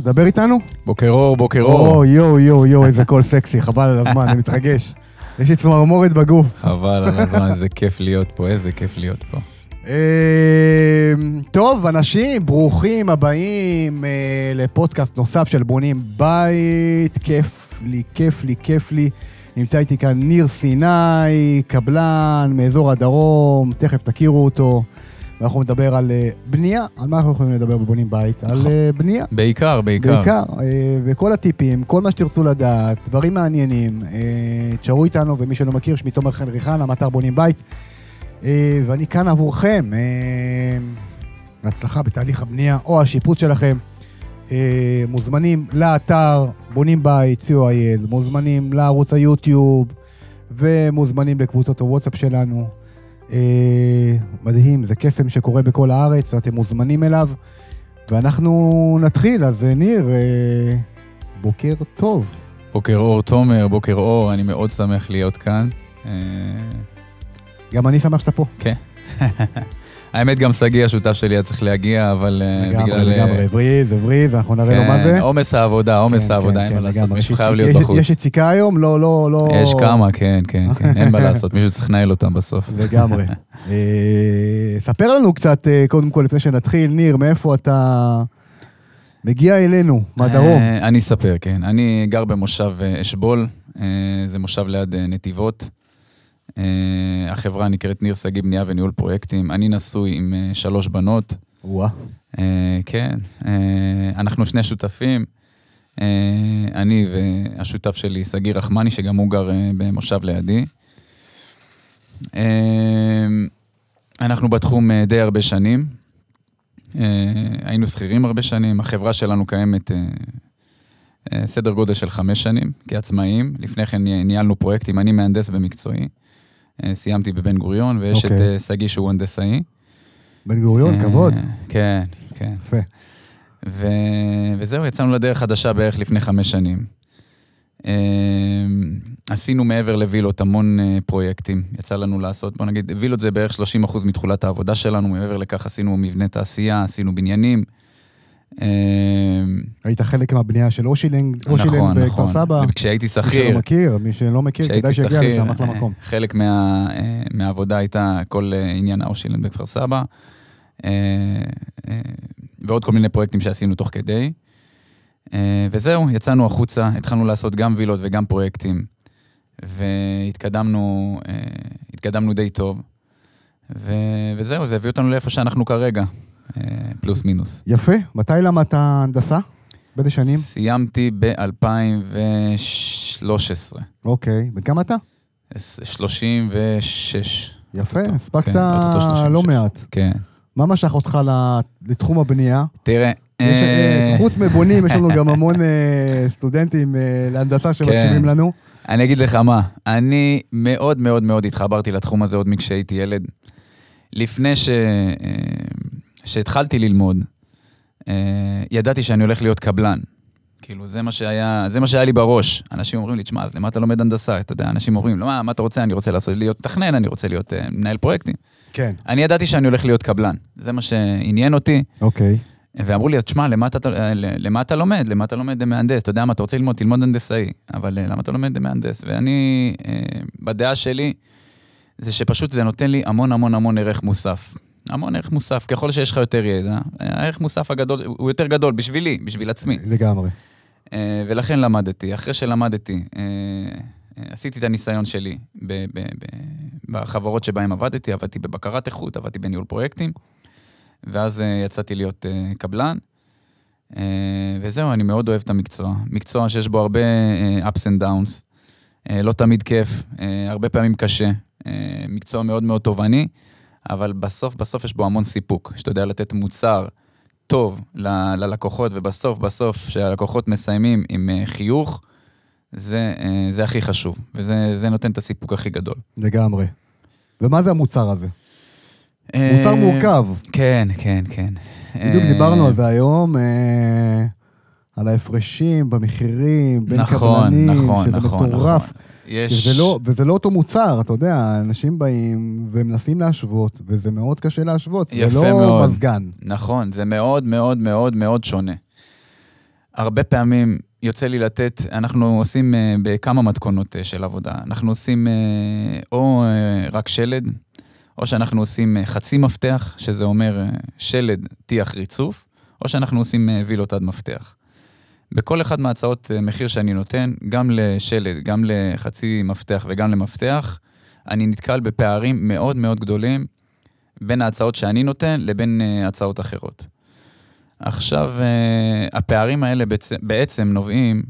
דבר איתנו? בוקר אור, בוקר אור. או, יואו, יואו, יואו, איזה קול סקסי, חבל על הזמן, אני מתרגש. יש לי צמרמורת בגוף. חבל על הזמן, איזה כיף להיות פה, איזה כיף להיות פה. אמ, טוב, אנשים, ברוכים הבאים אה, לפודקאסט נוסף של בונים בית. כיף לי, כיף לי, כיף לי. נמצא איתי כאן ניר סיני, קבלן מאזור הדרום, תכף תכירו אותו. ואנחנו נדבר על אה, בנייה, על מה אנחנו יכולים לדבר בבונים בית? על נכון. אה, בנייה. בעיקר, בעיקר. בעיקר, אה, וכל הטיפים, כל מה שתרצו לדעת, דברים מעניינים, תשארו איתנו, ומי שלא מכיר, שמי תומר חן ריחן, המטר בונים בית, ואני כאן עבורכם. בהצלחה בתהליך הבנייה או השיפוץ שלכם. מוזמנים לאתר בונים בית, co.il, מוזמנים לערוץ היוטיוב, ומוזמנים לקבוצות הוואטסאפ שלנו, אה, מדהים, זה קסם שקורה בכל הארץ, אתם מוזמנים אליו. ואנחנו נתחיל, אז אה, ניר, אה, בוקר טוב. בוקר אור, תומר, בוקר אור, אני מאוד שמח להיות כאן. אה... גם אני שמח שאתה פה. כן. Okay. האמת, גם שגיא, השותף שלי, היה צריך להגיע, אבל אה, לגמרי, בגלל... לגמרי, לגמרי, אה, בריז, בריז, אנחנו נראה כן, לו מה כן, זה. עומס העבודה, עומס כן, כן העבודה, כן, אין מה לעשות, מישהו חייב להיות בחוץ. יש יציקה היום? לא, לא, לא... יש כמה, כן, כן, כן, אין מה לעשות, מישהו צריך לנהל אותם בסוף. לגמרי. אה, ספר לנו קצת, קודם כל, לפני שנתחיל, ניר, מאיפה אתה... מגיע אלינו, מהדרום. אני אספר, כן. אני גר במושב אשבול, זה מושב ליד נתיבות. אה, החברה נקראת ניר שגיא בנייה וניהול פרויקטים. אני נשוי עם אה, שלוש בנות. וואה. אה, כן, אנחנו שני שותפים. אני והשותף שלי, שגיא רחמני, שגם הוא גר במושב לידי. אנחנו בתחום די הרבה שנים. היינו שכירים הרבה שנים, החברה שלנו קיימת סדר גודל של חמש שנים כעצמאים. לפני כן ניהלנו פרויקטים, אני מהנדס במקצועי. אה, סיימתי בבן גוריון, ויש okay. את אוקיי. אה, שגיא שהוא הנדסאי. בן גוריון, אה, כבוד. כן, כן. יפה. ו... וזהו, יצאנו לדרך חדשה בערך לפני חמש שנים. עשינו מעבר לווילות המון פרויקטים, יצא לנו לעשות, בוא נגיד, ווילות זה בערך 30% מתחולת העבודה שלנו, מעבר לכך עשינו מבנה תעשייה, עשינו בניינים, אמ, היית חלק מהבנייה של אושילנג, נכון, אושילנג נכון. בכפר סבא. נכון. כשהייתי שכיר. מי שלא מכיר, מי שלא מכיר, כדאי שיגיע לשם, אחלה אה, מקום. חלק מה, אה, מהעבודה הייתה כל אה, עניין האושילנג בכפר סבא, ועוד כל מיני פרויקטים שעשינו תוך כדי. וזהו, יצאנו החוצה, התחלנו לעשות גם וילות וגם פרויקטים, והתקדמנו די טוב, ו, וזהו, זה הביא אותנו לאיפה שאנחנו כרגע. פלוס מינוס. יפה. מתי למדת הנדסה? באיזה שנים? סיימתי ב-2013. אוקיי. בן כמה אתה? 36. יפה, הספקת כן, לא מעט. כן. מה משך אותך לתחום הבנייה? תראה... אה, אה, חוץ מבונים, יש לנו גם המון אה, סטודנטים להנדסה כן. שמקשיבים לנו. אני אגיד לך מה, אני מאוד מאוד מאוד התחברתי לתחום הזה עוד מכשהייתי ילד. לפני ש... כשהתחלתי ללמוד, אה, ידעתי שאני הולך להיות קבלן. כאילו, זה מה שהיה, זה מה שהיה לי בראש. אנשים אומרים לי, תשמע, אז למה אתה לומד הנדסה? אתה יודע, אנשים אומרים, לא, מה, מה אתה רוצה? אני רוצה לעשות, להיות מתכנן, אני רוצה להיות אה, מנהל פרויקטים. כן. אני ידעתי שאני הולך להיות קבלן. זה מה שעניין אותי. אוקיי. ואמרו לי, תשמע, למה אה, למה אתה לומד? למה אתה לומד מהנדס? אתה יודע מה, אתה רוצה ללמוד, תלמוד הנדסאי. אבל אה, למה אתה לומד מהנדס? ואני, אה, בדעה שלי, זה שפשוט זה נותן לי המון המון המון ערך מוסף. המון ערך מוסף. ככל שיש לך יותר ידע, הערך מוסף הגדול, הוא יותר גדול בשבילי, בשביל עצמי. לגמרי. אה, ולכן למדתי. אחרי שלמדתי, אה, אה, עשיתי את הניסיון שלי ב- ב- ב- בחברות שבהן עבדתי, עבדתי בבקרת איכות, עבדתי בניהול פרויקטים, ואז יצאתי להיות קבלן. וזהו, אני מאוד אוהב את המקצוע. מקצוע שיש בו הרבה ups and downs. לא תמיד כיף, הרבה פעמים קשה. מקצוע מאוד מאוד תובעני. אבל בסוף בסוף יש בו המון סיפוק, שאתה יודע לתת מוצר טוב ל- ללקוחות, ובסוף בסוף שהלקוחות מסיימים עם אה, חיוך, זה, אה, זה הכי חשוב, וזה נותן את הסיפוק הכי גדול. לגמרי. ומה זה המוצר הזה? אה, מוצר מורכב. כן, כן, כן. בדיוק דיברנו על זה היום, על ההפרשים במחירים, בין נכון, קבלנים, נכון, שזה מטורף. נכון, מטורף. נכון. יש... וזה לא, וזה לא אותו מוצר, אתה יודע, אנשים באים ומנסים להשוות, וזה מאוד קשה להשוות, זה לא מאוד. מזגן. נכון, זה מאוד מאוד מאוד מאוד שונה. הרבה פעמים יוצא לי לתת, אנחנו עושים uh, בכמה מתכונות uh, של עבודה. אנחנו עושים uh, או uh, רק שלד, או שאנחנו עושים uh, חצי מפתח, שזה אומר uh, שלד, טיח, ריצוף, או שאנחנו עושים uh, וילות עד מפתח. בכל אחד מההצעות אה, מחיר שאני נותן, גם לשלד, גם לחצי מפתח וגם למפתח, אני נתקל בפערים מאוד מאוד גדולים בין ההצעות שאני נותן לבין אה, הצעות אחרות. עכשיו, אה, הפערים האלה בעצם נובעים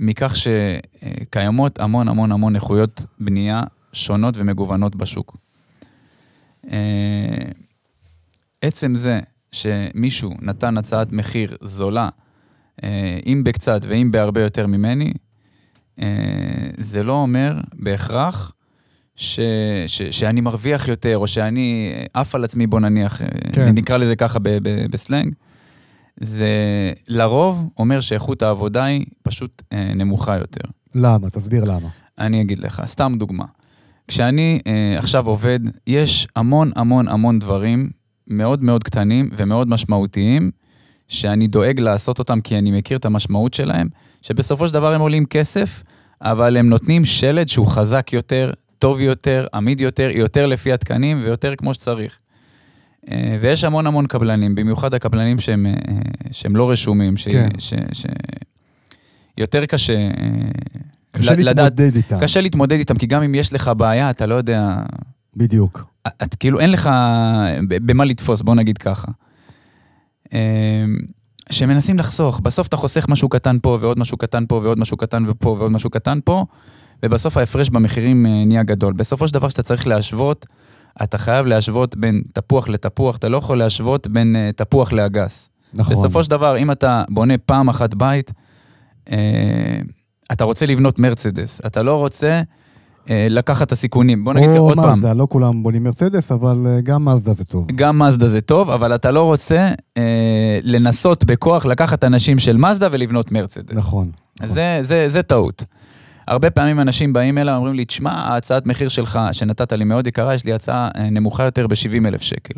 מכך שקיימות המון המון המון איכויות בנייה שונות ומגוונות בשוק. עצם זה שמישהו נתן הצעת מחיר זולה אה, אם בקצת ואם בהרבה יותר ממני, אה, זה לא אומר בהכרח ש, ש, שאני מרוויח יותר, או שאני עף על עצמי, בוא נניח, אה, כן. נקרא לזה ככה ב, ב, בסלנג. זה לרוב אומר שאיכות העבודה היא פשוט נמוכה יותר. למה? תסביר למה. אני אגיד לך, סתם דוגמה. כשאני אה, עכשיו עובד, יש המון המון המון דברים מאוד מאוד קטנים ומאוד משמעותיים, שאני דואג לעשות אותם כי אני מכיר את המשמעות שלהם, שבסופו של דבר הם עולים כסף, אבל הם נותנים שלד שהוא חזק יותר, טוב יותר, עמיד יותר, יותר לפי התקנים ויותר כמו שצריך. אה, ויש המון המון קבלנים, במיוחד הקבלנים שהם, אה, שהם לא רשומים, ש, כן. ש, ש, יותר קשה... אה, קשה לדעת, להתמודד איתם. קשה להתמודד איתם, כי גם אם יש לך בעיה, אתה לא יודע... בדיוק. את כאילו, אין לך במה לתפוס, בוא נגיד ככה. אמ, שמנסים לחסוך. בסוף אתה חוסך משהו קטן פה, ועוד משהו קטן פה, ועוד משהו קטן ופה, ועוד משהו קטן פה, ובסוף ההפרש במחירים אה, נהיה גדול. בסופו של דבר, שאתה צריך להשוות, אתה חייב להשוות בין תפוח לתפוח, אתה לא יכול להשוות בין אה, תפוח לאגס. נכון. בסופו של דבר, אם אתה בונה פעם אחת בית, אה, אתה רוצה לבנות מרצדס, אתה לא רוצה אה, לקחת את הסיכונים. בוא נגיד עוד מזדה, פעם. או מזדה, לא כולם בונים מרצדס, אבל אה, גם מזדה זה טוב. גם מזדה זה טוב, אבל אתה לא רוצה אה, לנסות בכוח לקחת אנשים של מזדה ולבנות מרצדס. נכון. זה, נכון. זה, זה, זה טעות. הרבה פעמים אנשים באים אליי ואומרים לי, תשמע, ההצעת מחיר שלך שנתת לי מאוד יקרה, יש לי הצעה אה, נמוכה יותר ב-70 אלף שקל.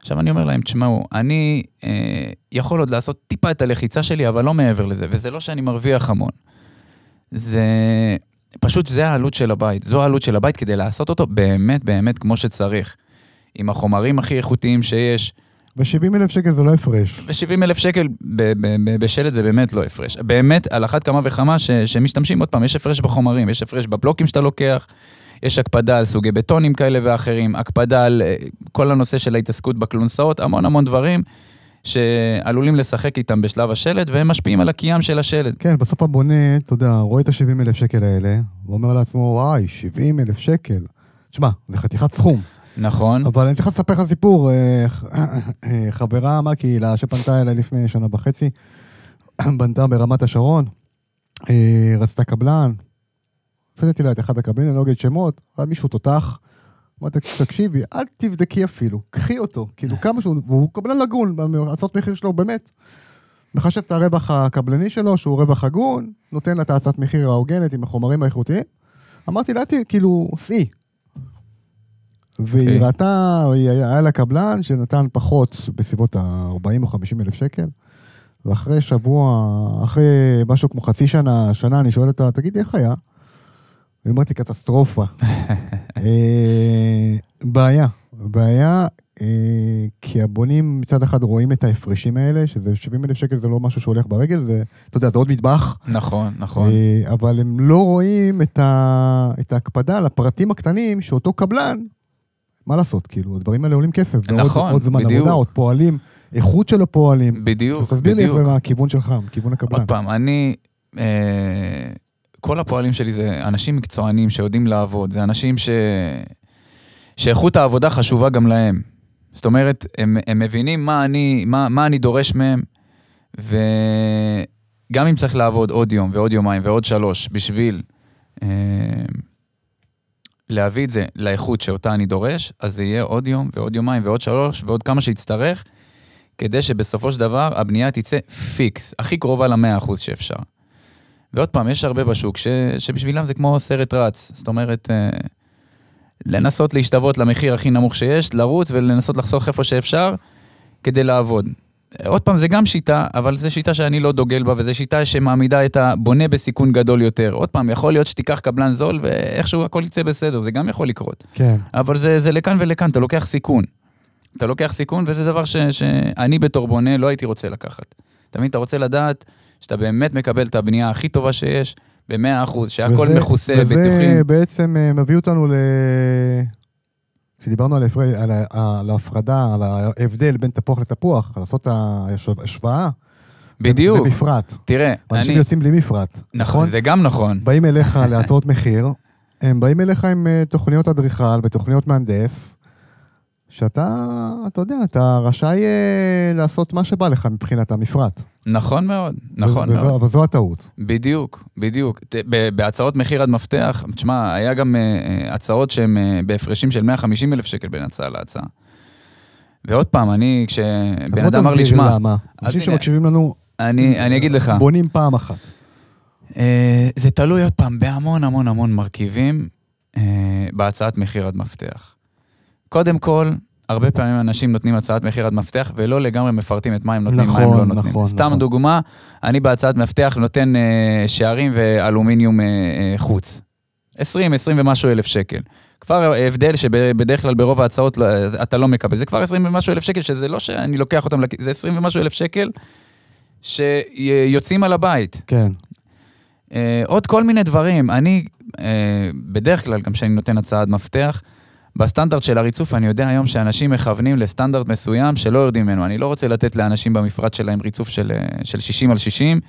עכשיו אני אומר להם, תשמעו, אני אה, יכול עוד לעשות טיפה את הלחיצה שלי, אבל לא מעבר לזה, וזה לא שאני מרוויח המון. זה פשוט זה העלות של הבית, זו העלות של הבית כדי לעשות אותו באמת באמת כמו שצריך. עם החומרים הכי איכותיים שיש. ב-70 אלף שקל זה לא הפרש. ב-70 אלף שקל בשלט זה באמת לא הפרש. באמת, על אחת כמה וכמה ש, שמשתמשים, עוד פעם, יש הפרש בחומרים, יש הפרש בבלוקים שאתה לוקח, יש הקפדה על סוגי בטונים כאלה ואחרים, הקפדה על אה, כל הנושא של ההתעסקות בקלונסאות, המון המון דברים. שעלולים לשחק איתם בשלב השלד, והם משפיעים על הקיים של השלד. כן, בסוף הבונה, אתה יודע, רואה את ה-70 אלף שקל האלה, ואומר לעצמו, וואי, 70 אלף שקל. תשמע, זה חתיכת סכום. נכון. אבל אני צריך לספר לך סיפור. אה, אה, אה, חברה מהקהילה שפנתה אליי לפני שנה וחצי, בנתה ברמת השרון, רצתה קבלן, הפסדתי לה את אחד הקבלנים, אני לא אגיד שמות, אבל מישהו תותח, אמרתי, תקשיבי, אל תבדקי אפילו, קחי אותו, כאילו כמה שהוא, והוא קבלן הגון, הצעות מחיר שלו באמת. מחשב את הרווח הקבלני שלו, שהוא רווח הגון, נותן לה את ההצעת מחיר ההוגנת עם החומרים האיכותיים. אמרתי לה, כאילו, סעי. והיא אוקיי. ראתה, היה לה קבלן שנתן פחות, בסביבות ה-40 או 50 אלף שקל. ואחרי שבוע, אחרי משהו כמו חצי שנה, שנה, אני שואל אותה, תגידי, איך היה? היא אומרת לי, קטסטרופה. אה, בעיה, בעיה, אה, כי הבונים מצד אחד רואים את ההפרשים האלה, שזה 70 אלף שקל זה לא משהו שהולך ברגל, זה, אתה יודע, זה עוד מטבח. נכון, נכון. אה, אבל הם לא רואים את, ה, את ההקפדה על הפרטים הקטנים שאותו קבלן, מה לעשות, כאילו, הדברים האלה עולים כסף. נכון, עוד, עוד זמן בדיוק. עבודה, עוד פועלים, איכות של הפועלים. בדיוק, אז תסביר לי לי זה מהכיוון שלך, מכיוון הקבלן. עוד פעם, אני... אה... כל הפועלים שלי זה אנשים מקצוענים שיודעים לעבוד, זה אנשים ש... שאיכות העבודה חשובה גם להם. זאת אומרת, הם, הם מבינים מה אני, מה, מה אני דורש מהם, וגם אם צריך לעבוד עוד יום ועוד יומיים ועוד שלוש בשביל אה, להביא את זה לאיכות שאותה אני דורש, אז זה יהיה עוד יום ועוד יומיים ועוד שלוש ועוד כמה שיצטרך, כדי שבסופו של דבר הבנייה תצא פיקס, הכי קרובה ל-100% שאפשר. ועוד פעם, יש הרבה בשוק ש, שבשבילם זה כמו סרט רץ. זאת אומרת, אה, לנסות להשתוות למחיר הכי נמוך שיש, לרוץ ולנסות לחסוך איפה שאפשר כדי לעבוד. אה, עוד פעם, זה גם שיטה, אבל זו שיטה שאני לא דוגל בה, וזו שיטה שמעמידה את הבונה בסיכון גדול יותר. עוד פעם, יכול להיות שתיקח קבלן זול ואיכשהו הכל יצא בסדר, זה גם יכול לקרות. כן. אבל זה, זה לכאן ולכאן, אתה לוקח סיכון. אתה לוקח סיכון, וזה דבר ש, שאני בתור בונה לא הייתי רוצה לקחת. תמיד אתה רוצה לדעת שאתה באמת מקבל את הבנייה הכי טובה שיש, ב-100 אחוז, שהכל מכוסה, בטוחים. וזה בעצם אה, מביא אותנו ל... כשדיברנו על, הפר... על, ההפרדה, על ההבדל בין תפוח לתפוח, לעשות ההשוואה. בדיוק. זה, מפרט. תראה, אני... אנשים יוצאים בלי מפרט. נכון, נכון, זה גם נכון. באים אליך להצעות מחיר, הם באים אליך עם אה, תוכניות אדריכל ותוכניות מהנדס, שאתה, אתה יודע, אתה רשאי אה, לעשות מה שבא לך מבחינת המפרט. נכון מאוד, נכון וזה, מאוד. אבל זו הטעות. בדיוק, בדיוק. בהצעות מחיר עד מפתח, תשמע, היה גם אה, אה, הצעות שהן בהפרשים של 150 אלף שקל בין הצעה להצעה. ועוד פעם, אני, כשבן אדם אמר לי, שמע... למה. אנשים שמקשיבים לנו... אני, אני אגיד לך. בונים פעם אחת. זה תלוי עוד פעם בהמון המון המון מרכיבים בהצעת מחיר עד מפתח. קודם כל, הרבה פעמים אנשים נותנים הצעת מחיר עד מפתח, ולא לגמרי מפרטים את מה הם נותנים, נכון, מה הם נכון, לא נותנים. נכון, סתם נכון. דוגמה, אני בהצעת מפתח נותן אה, שערים ואלומיניום אה, אה, חוץ. 20, 20 ומשהו אלף שקל. כבר הבדל שבדרך כלל ברוב ההצעות אה, אתה לא מקבל, זה כבר 20 ומשהו אלף שקל, שזה לא שאני לוקח אותם, זה 20 ומשהו אלף שקל שיוצאים על הבית. כן. אה, עוד כל מיני דברים. אני, אה, בדרך כלל, גם כשאני נותן הצעת מפתח, בסטנדרט של הריצוף, אני יודע היום שאנשים מכוונים לסטנדרט מסוים שלא יורדים ממנו. אני לא רוצה לתת לאנשים במפרט שלהם ריצוף של, אה, של 60 על 60,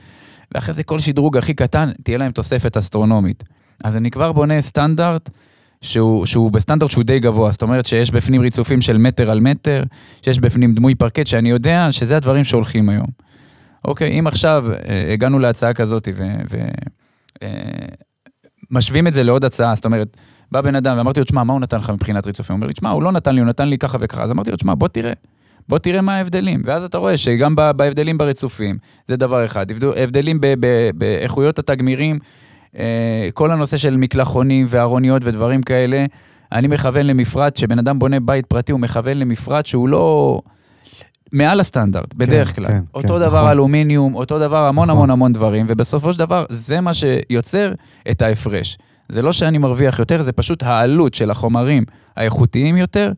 ואחרי זה כל שדרוג הכי קטן, תהיה להם תוספת אסטרונומית. אז אני כבר בונה סטנדרט שהוא, שהוא בסטנדרט שהוא די גבוה, זאת אומרת שיש בפנים ריצופים של מטר על מטר, שיש בפנים דמוי פרקט, שאני יודע שזה הדברים שהולכים היום. אוקיי, אם עכשיו אה, הגענו להצעה כזאת ומשווים אה, את זה לעוד הצעה, זאת אומרת, בא בן אדם ואמרתי לו, תשמע, מה הוא נתן לך מבחינת ריצופים? הוא אומר לי, תשמע, הוא לא נתן לי, הוא נתן לי ככה וככה. אז אמרתי לו, תשמע, בוא תראה. בוא תראה מה ההבדלים. ואז אתה רואה שגם בהבדלים ברצופים, זה דבר אחד. הבדלים באיכויות התגמירים, אה, כל הנושא של מקלחונים וארוניות ודברים כאלה, אני מכוון למפרט, כשבן אדם בונה בית פרטי, הוא מכוון למפרט שהוא לא... מעל הסטנדרט, כן, בדרך כן, כלל. כן, אותו כן, דבר נכון. אלומיניום, אותו דבר המון נכון. המון המון דברים, ובסופו של דבר זה מה שיוצר את ההפרש. זה לא שאני מרוויח יותר, זה פשוט העלות של החומרים האיכותיים יותר,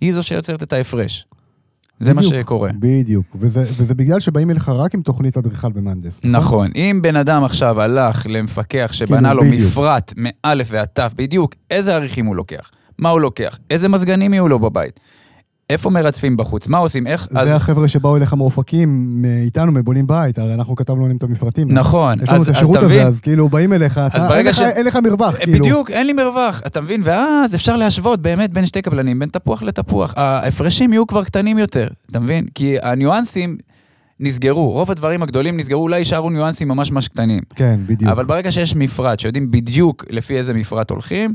היא זו שיוצרת את ההפרש. זה בדיוק, מה שקורה. בדיוק, וזה, וזה בגלל שבאים אליך רק עם תוכנית אדריכל ומהנדס. נכון, נכון. אם בן אדם עכשיו הלך למפקח שבנה כן, לו בדיוק. מפרט מאלף ועד תף, בדיוק, איזה עריכים הוא לוקח, מה הוא לוקח, איזה מזגנים יהיו לו בבית. איפה מרצפים בחוץ? מה עושים? איך... זה אז... החבר'ה שבאו אליך מאופקים, איתנו, מבונים בית, הרי אנחנו כתבנו להם את המפרטים. נכון. יש לנו את השירות הזה, אז כאילו באים אליך, אתה, אין, ש... לך, אין לך מרווח, אה, כאילו. בדיוק, אין לי מרווח, אתה מבין? ואז אפשר להשוות באמת בין שתי קבלנים, בין תפוח לתפוח. ההפרשים יהיו כבר קטנים יותר, אתה מבין? כי הניואנסים... נסגרו, רוב הדברים הגדולים נסגרו, אולי יישארו ניואנסים ממש ממש קטנים. כן, בדיוק. אבל ברגע שיש מפרט, שיודעים בדיוק לפי איזה מפרט הולכים,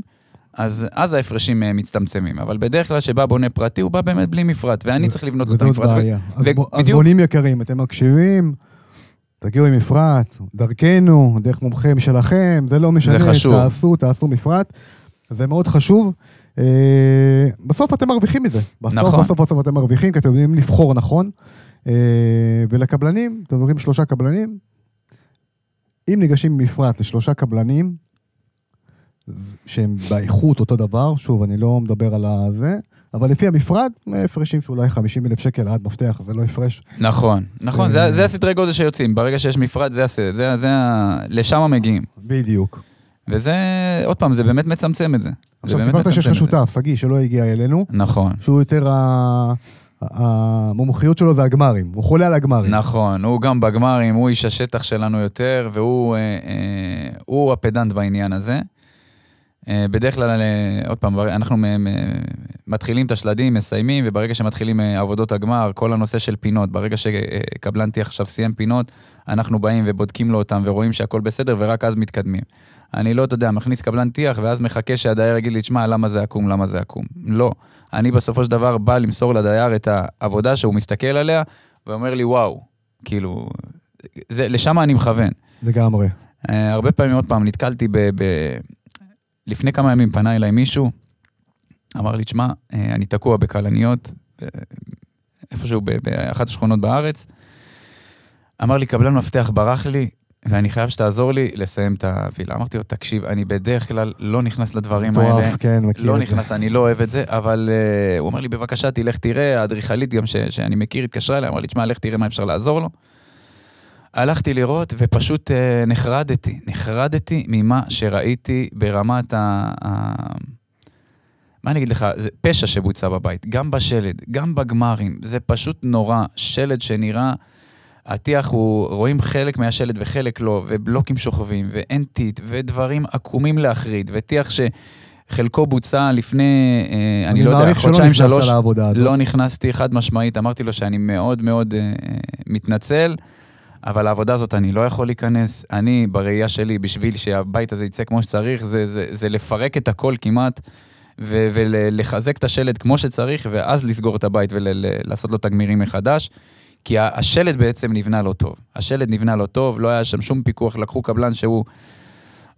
אז, אז ההפרשים אה, מצטמצמים. אבל בדרך כלל כשבא בונה פרטי, הוא בא באמת בלי מפרט, ואני ו... צריך לבנות אותו מפרט. ו... אז, ו... אז בדיוק... בונים יקרים, אתם מקשיבים? תגיעו עם מפרט, דרכנו, דרך מומחים שלכם, זה לא משנה, זה חשוב. תעשו, תעשו מפרט, זה מאוד חשוב. Ee, אה, בסוף אתם מרוויחים מזה. בסוף, נכון. בסוף, בסוף אתם מרוויחים, כי אתם יודעים לבחור נכון. Ee, אה, ולקבלנים, אתם אומרים שלושה קבלנים, אם ניגשים מפרט לשלושה קבלנים, שהם באיכות אותו דבר, שוב, אני לא מדבר על הזה, אבל לפי המפרד, הפרשים שאולי 50 אלף שקל עד מפתח, זה לא הפרש. נכון, נכון, זה, אה, זה הסדרי גודל שיוצאים, ברגע שיש מפרד, זה, הסדר, זה, זה, זה לשם מגיעים. בדיוק. וזה, עוד פעם, זה באמת מצמצם את זה. עכשיו סיפרת שיש לך שותף, שגיא, שלא הגיע אלינו. נכון. שהוא יותר ה... המומחיות שלו זה הגמרים, הוא חולה על הגמרים. נכון, הוא גם בגמרים, הוא איש השטח שלנו יותר, והוא אה, אה, הפדנט בעניין הזה. אה, בדרך כלל, אה, עוד פעם, אנחנו מתחילים את השלדים, מסיימים, וברגע שמתחילים אה, עבודות הגמר, כל הנושא של פינות, ברגע שקבלן תהיה עכשיו סיים פינות, אנחנו באים ובודקים לו אותם ורואים שהכל בסדר, ורק אז מתקדמים. אני לא, אתה יודע, מכניס קבלן טיח, ואז מחכה שהדייר יגיד לי, שמע, למה זה עקום, למה זה עקום. לא. אני בסופו של דבר בא למסור לדייר את העבודה שהוא מסתכל עליה, ואומר לי, וואו, כאילו, זה, לשם אני מכוון. לגמרי. הרבה פעמים, עוד פעם, נתקלתי ב... ב לפני כמה ימים פנה אליי מישהו, אמר לי, תשמע, אה, אני תקוע בכלניות, אה, איפשהו באחת השכונות בארץ. אמר לי, קבלן מפתח ברח לי, ואני חייב שתעזור לי לסיים את הווילה. אמרתי לו, תקשיב, אני בדרך כלל לא נכנס לדברים האלה. טוב, כן, מכיר לא נכנס, אני לא אוהב את זה, אבל אה, הוא אומר לי, בבקשה, תלך תראה, האדריכלית גם שאני מכיר התקשרה אליי, אמר לי, תשמע, לך תראה מה אפשר לעזור לו. הלכתי לראות ופשוט אה, נחרדתי, נחרדתי ממה שראיתי ברמת ה... מה אני אגיד לך, זה פשע שבוצע בבית, גם בשלד, גם בגמרים, זה פשוט נורא. שלד שנראה, הטיח הוא, רואים חלק מהשלד וחלק לא, ובלוקים שוכבים, ואין טיט, ודברים עקומים להחריד, וטיח ש... חלקו בוצע לפני, אה, אני, אני לא יודע, חודשיים, שלוש. לא נכנסתי חד משמעית, אמרתי לו שאני מאוד מאוד אה, אה מתנצל. אבל לעבודה הזאת אני לא יכול להיכנס. אני, בראייה שלי, בשביל שהבית הזה יצא כמו שצריך, זה, זה, זה לפרק את הכל כמעט, ו, ולחזק את השלד כמו שצריך, ואז לסגור את הבית ולעשות ול, לו תגמירים מחדש. כי השלד בעצם נבנה לא טוב. השלד נבנה לא טוב, לא היה שם שום פיקוח, לקחו קבלן שהוא...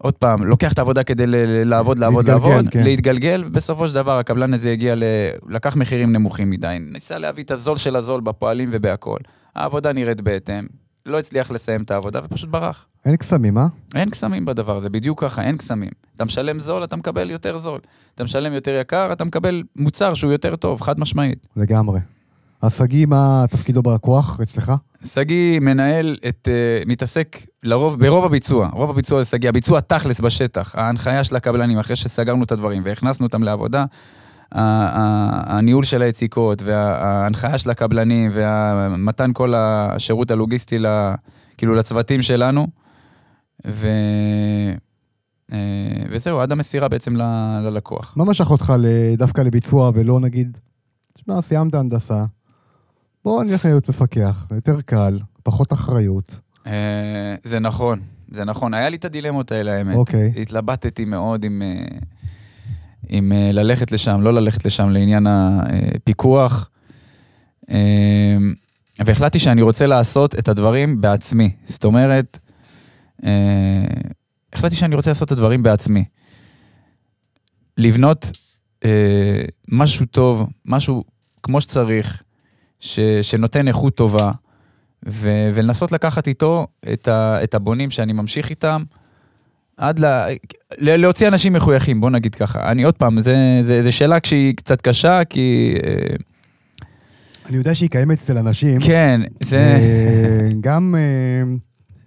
עוד פעם, לוקח את העבודה כדי ל- לעבוד, לעבוד, להתגלגל, לעבוד, כן. להתגלגל, בסופו של דבר הקבלן הזה הגיע ל... לקח מחירים נמוכים מדי, ניסה להביא את הזול של הזול בפועלים ובהכול. העבודה נראית בהתאם, לא הצליח לסיים את העבודה ופשוט ברח. אין קסמים, אה? אין קסמים בדבר הזה, בדיוק ככה, אין קסמים. אתה משלם זול, אתה מקבל יותר זול. אתה משלם יותר יקר, אתה מקבל מוצר שהוא יותר טוב, חד משמעית. לגמרי. אז שגיא, מה תפקידו בכוח אצלך? שגיא מנהל את, uh, מתעסק לרוב, ברוב הביצוע, רוב הביצוע זה שגיא, הביצוע תכלס בשטח, ההנחיה של הקבלנים, אחרי שסגרנו את הדברים והכנסנו אותם לעבודה, הניהול של היציקות וההנחיה של הקבלנים ומתן כל השירות הלוגיסטי ל, כאילו לצוותים שלנו. ו... אה, וזהו, עד המסירה בעצם ל, ללקוח. מה משך אותך דווקא לביצוע ולא נגיד, תשמע, סיימת הנדסה, בוא נלך להיות מפקח, יותר קל, פחות אחריות. אה, זה נכון, זה נכון. היה לי את הדילמות האלה, האמת. אוקיי. Okay. התלבטתי מאוד עם... אה, אם אה, ללכת לשם, לא ללכת לשם, לעניין הפיקוח. אמ, והחלטתי שאני רוצה לעשות את הדברים בעצמי. זאת אומרת, אה, החלטתי שאני רוצה לעשות את הדברים בעצמי. לבנות אה, משהו טוב, משהו כמו שצריך, ש, שנותן איכות טובה, ו, ולנסות לקחת איתו את, ה, את הבונים שאני ממשיך איתם, עד ל... לה... להוציא אנשים מחויכים, בוא נגיד ככה. אני עוד פעם, זו שאלה כשהיא קצת קשה, כי... אה, אני יודע שהיא קיימת אצל אנשים. כן, זה... אה, גם, אה,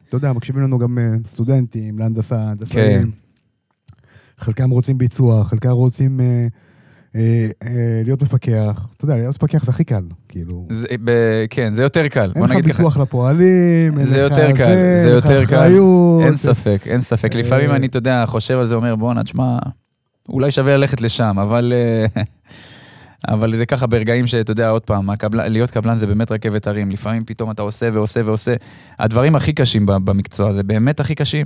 אתה יודע, מקשיבים לנו גם סטודנטים להנדסה, הנדסאים. כן. חלקם רוצים ביצוע, חלקם רוצים אה, אה, להיות מפקח, אתה יודע, להיות מפקח זה הכי קל, כאילו. זה, ב, כן, זה יותר קל, בוא נגיד ככה. אין לך ביטוח לפועלים, אין לך זה, יותר קל, זה יותר קל, אין ספק, אין ספק. אה. לפעמים אני, אתה יודע, חושב על זה, אומר, בואנה, תשמע, אולי שווה ללכת לשם, אבל... אבל זה ככה ברגעים שאתה יודע, עוד פעם, הקבל, להיות קבלן זה באמת רכבת הרים. לפעמים פתאום אתה עושה ועושה ועושה. הדברים הכי קשים במקצוע הזה, באמת הכי קשים.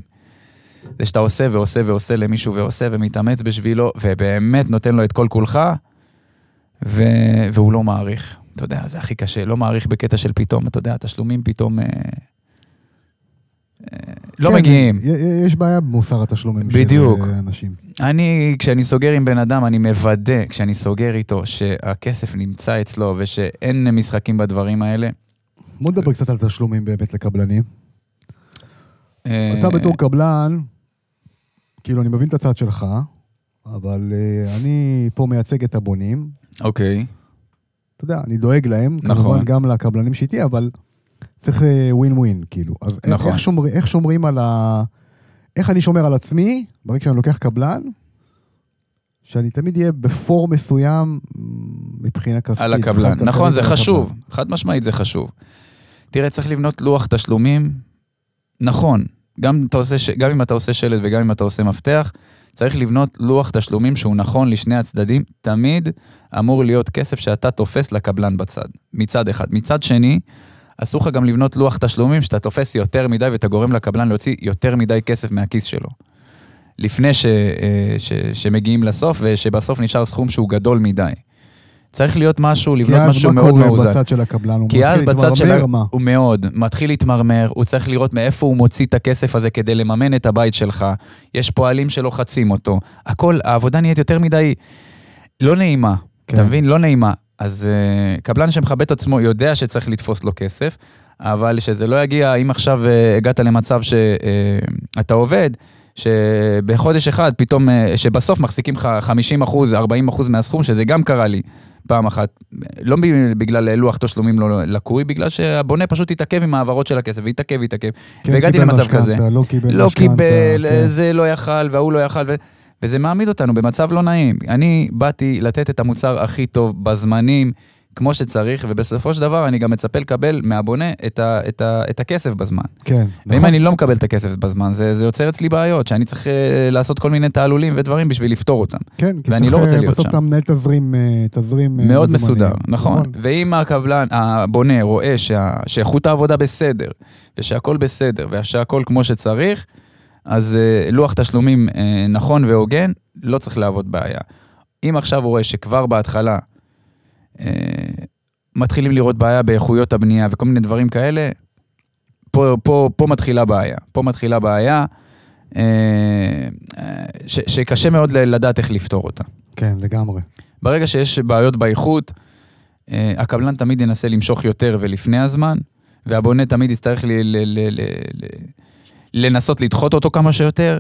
זה שאתה עושה ועושה ועושה למישהו ועושה ומתאמץ בשבילו, ובאמת נותן לו את כל כולך, ו... והוא לא מעריך. אתה יודע, זה הכי קשה, לא מעריך בקטע של פתאום, אתה יודע, התשלומים פתאום... אה, אה, לא כן, מגיעים. יש בעיה במוסר התשלומים בדיוק. של אה, אנשים. אני, כשאני סוגר עם בן אדם, אני מוודא, כשאני סוגר איתו, שהכסף נמצא אצלו ושאין משחקים בדברים האלה. בוא נדבר קצת על תשלומים באמת לקבלנים. אתה אה, בתור קבלן, כאילו, אני מבין את הצד שלך, אבל אה, אני פה מייצג את הבונים. אוקיי. אתה יודע, אני דואג להם, נכון. כמובן גם לקבלנים שאיתי, אבל צריך ווין אה, ווין, כאילו. אז נכון. איך, שומר, איך שומרים על ה... איך אני שומר על עצמי, ברגע שאני לוקח קבלן, שאני תמיד אהיה בפור מסוים מבחינה כספית. על הקבלן, נכון, זה חשוב, הקבלן. חד משמעית זה חשוב. תראה, צריך לבנות לוח תשלומים נכון, גם, עושה, גם אם אתה עושה שלט וגם אם אתה עושה מפתח, צריך לבנות לוח תשלומים שהוא נכון לשני הצדדים. תמיד אמור להיות כסף שאתה תופס לקבלן בצד, מצד אחד. מצד שני, אסור לך גם לבנות לוח תשלומים שאתה תופס יותר מדי ואתה גורם לקבלן להוציא יותר מדי כסף מהכיס שלו. לפני ש... ש, אה, ש, שמגיעים לסוף, ושבסוף נשאר סכום שהוא גדול מדי. צריך להיות משהו, לבנות משהו מאוד מאוזן. כי אז מה קורה בצד של הקבלן? הוא מתחיל להתמרמר? של... מה? הוא מאוד, מתחיל להתמרמר, הוא צריך לראות מאיפה הוא מוציא את הכסף הזה כדי לממן את הבית שלך. יש פועלים שלוחצים אותו. הכל, העבודה נהיית יותר מדי לא נעימה. כן. אתה מבין? לא נעימה. אז uh, קבלן שמכבד את עצמו יודע שצריך לתפוס לו כסף, אבל שזה לא יגיע, אם עכשיו uh, הגעת למצב שאתה אה, uh, עובד, שבחודש אחד פתאום, שבסוף מחזיקים לך 50 40 מהסכום, שזה גם קרה לי. פעם אחת, לא בגלל לוח תשלומים לא לקוי, בגלל שהבונה פשוט התעכב עם העברות של הכסף, והתעכב, התעכב. כן, והגעתי למצב משקנת, כזה. לא קיבל לא משכנתה, קיבל, כן. זה לא יכל, וההוא לא יכל, ו... וזה מעמיד אותנו במצב לא נעים. אני באתי לתת את המוצר הכי טוב בזמנים. כמו שצריך, ובסופו של דבר אני גם מצפה לקבל מהבונה את, ה, את, ה, את הכסף בזמן. כן, ואם נכון. אני לא מקבל את הכסף בזמן, זה, זה יוצר אצלי בעיות, שאני צריך uh, לעשות כל מיני תעלולים ודברים בשביל לפתור אותם. כן, כי ואני צריך, לא רוצה אה, להיות שם. בסוף אתה מנהל תזרים, אה, תזרים מאוד בזמנים. מסודר, נכון. נכון. ואם הקבלן, הבונה רואה שה, שאיכות העבודה בסדר, ושהכול בסדר, ושהכול כמו שצריך, אז uh, לוח תשלומים uh, נכון והוגן, לא צריך להוות בעיה. אם עכשיו הוא רואה שכבר בהתחלה, מתחילים לראות בעיה באיכויות הבנייה וכל מיני דברים כאלה, פה, פה, פה מתחילה בעיה. פה מתחילה בעיה אה, אה, ש, שקשה מאוד לדעת איך לפתור אותה. כן, לגמרי. ברגע שיש בעיות באיכות, אה, הקבלן תמיד ינסה למשוך יותר ולפני הזמן, והבונה תמיד יצטרך ל, ל, ל, ל, ל, לנסות לדחות אותו כמה שיותר,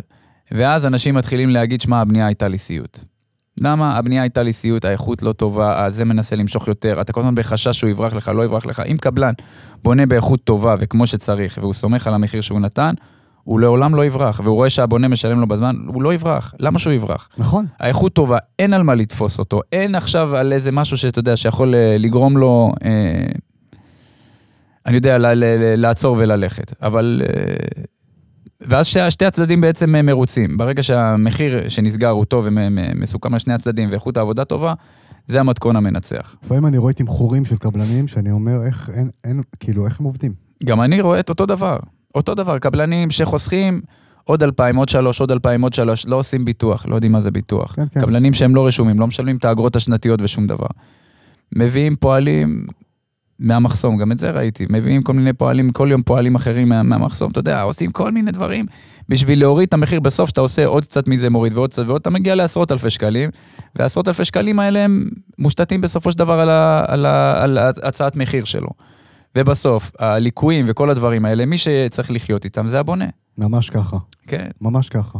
ואז אנשים מתחילים להגיד, שמע, הבנייה הייתה לי סיוט. למה? הבנייה הייתה לי סיוט, האיכות לא טובה, זה מנסה למשוך יותר, אתה כל הזמן בחשש שהוא יברח לך, לא יברח לך. אם קבלן בונה באיכות טובה וכמו שצריך, והוא סומך על המחיר שהוא נתן, הוא לעולם לא יברח, והוא רואה שהבונה משלם לו בזמן, הוא לא יברח. למה שהוא יברח? נכון. האיכות טובה, אין על מה לתפוס אותו, אין עכשיו על איזה משהו שאתה יודע, שיכול אה, לגרום לו, אה, אני יודע, לעצור וללכת. אבל... אה, ואז שתי הצדדים בעצם אה, מרוצים. ברגע שהמחיר שנסגר הוא טוב ומסוכם לשני הצדדים ואיכות העבודה טובה, זה המתכון המנצח. לפעמים אני רואה תמחורים של קבלנים, שאני אומר, איך, אין, אין, כאילו, איך הם עובדים? גם אני רואה את אותו דבר. אותו דבר, קבלנים שחוסכים עוד 2,000, עוד 3, עוד 2,000, עוד 3, לא עושים ביטוח, לא יודעים מה זה ביטוח. כן, כן. קבלנים שהם לא רשומים, לא משלמים את האגרות השנתיות ושום דבר. מביאים פועלים, מהמחסום, גם את זה ראיתי. מביאים כל מיני פועלים, כל יום פועלים אחרים מה, מהמחסום, אתה יודע, עושים כל מיני דברים בשביל להוריד את המחיר. בסוף שאתה עושה עוד קצת מזה מוריד ועוד קצת ועוד, אתה מגיע לעשרות אלפי שקלים, ועשרות אלפי שקלים האלה הם מושתתים בסופו של דבר על, ה, על, ה, על, הצעת מחיר שלו. ובסוף, הליקויים וכל הדברים האלה, מי שצריך לחיות איתם זה הבונה. ממש ככה. כן. ממש ככה.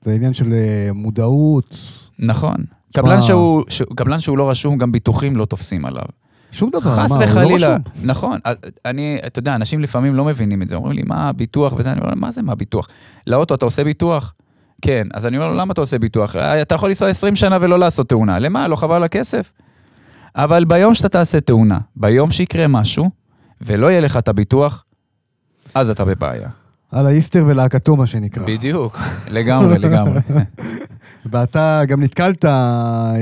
זה עניין של אה, מודעות. נכון. קבלן שהוא, שהוא, קבלן שהוא לא רשום, גם ביטוחים לא תופסים עליו. שום דבר, חס מה, לא וחלילה. לא נכון, אה, אני, אתה יודע, אנשים לפעמים לא מבינים את זה, אומרים לי, מה הביטוח וזה, אני אומר, מה זה מה ביטוח? לאוטו אתה עושה ביטוח? כן, אז אני אומר לו, למה אתה עושה ביטוח? אה, אתה יכול לנסוע 20 שנה ולא לעשות תאונה, למה? לא חבל על הכסף? אבל ביום שאתה תעשה תאונה, ביום שיקרה משהו, ולא יהיה לך את הביטוח, אז אתה בבעיה. על האיסטר ולהקתו, מה שנקרא. בדיוק, לגמרי, לגמרי. ואתה גם נתקלת אה,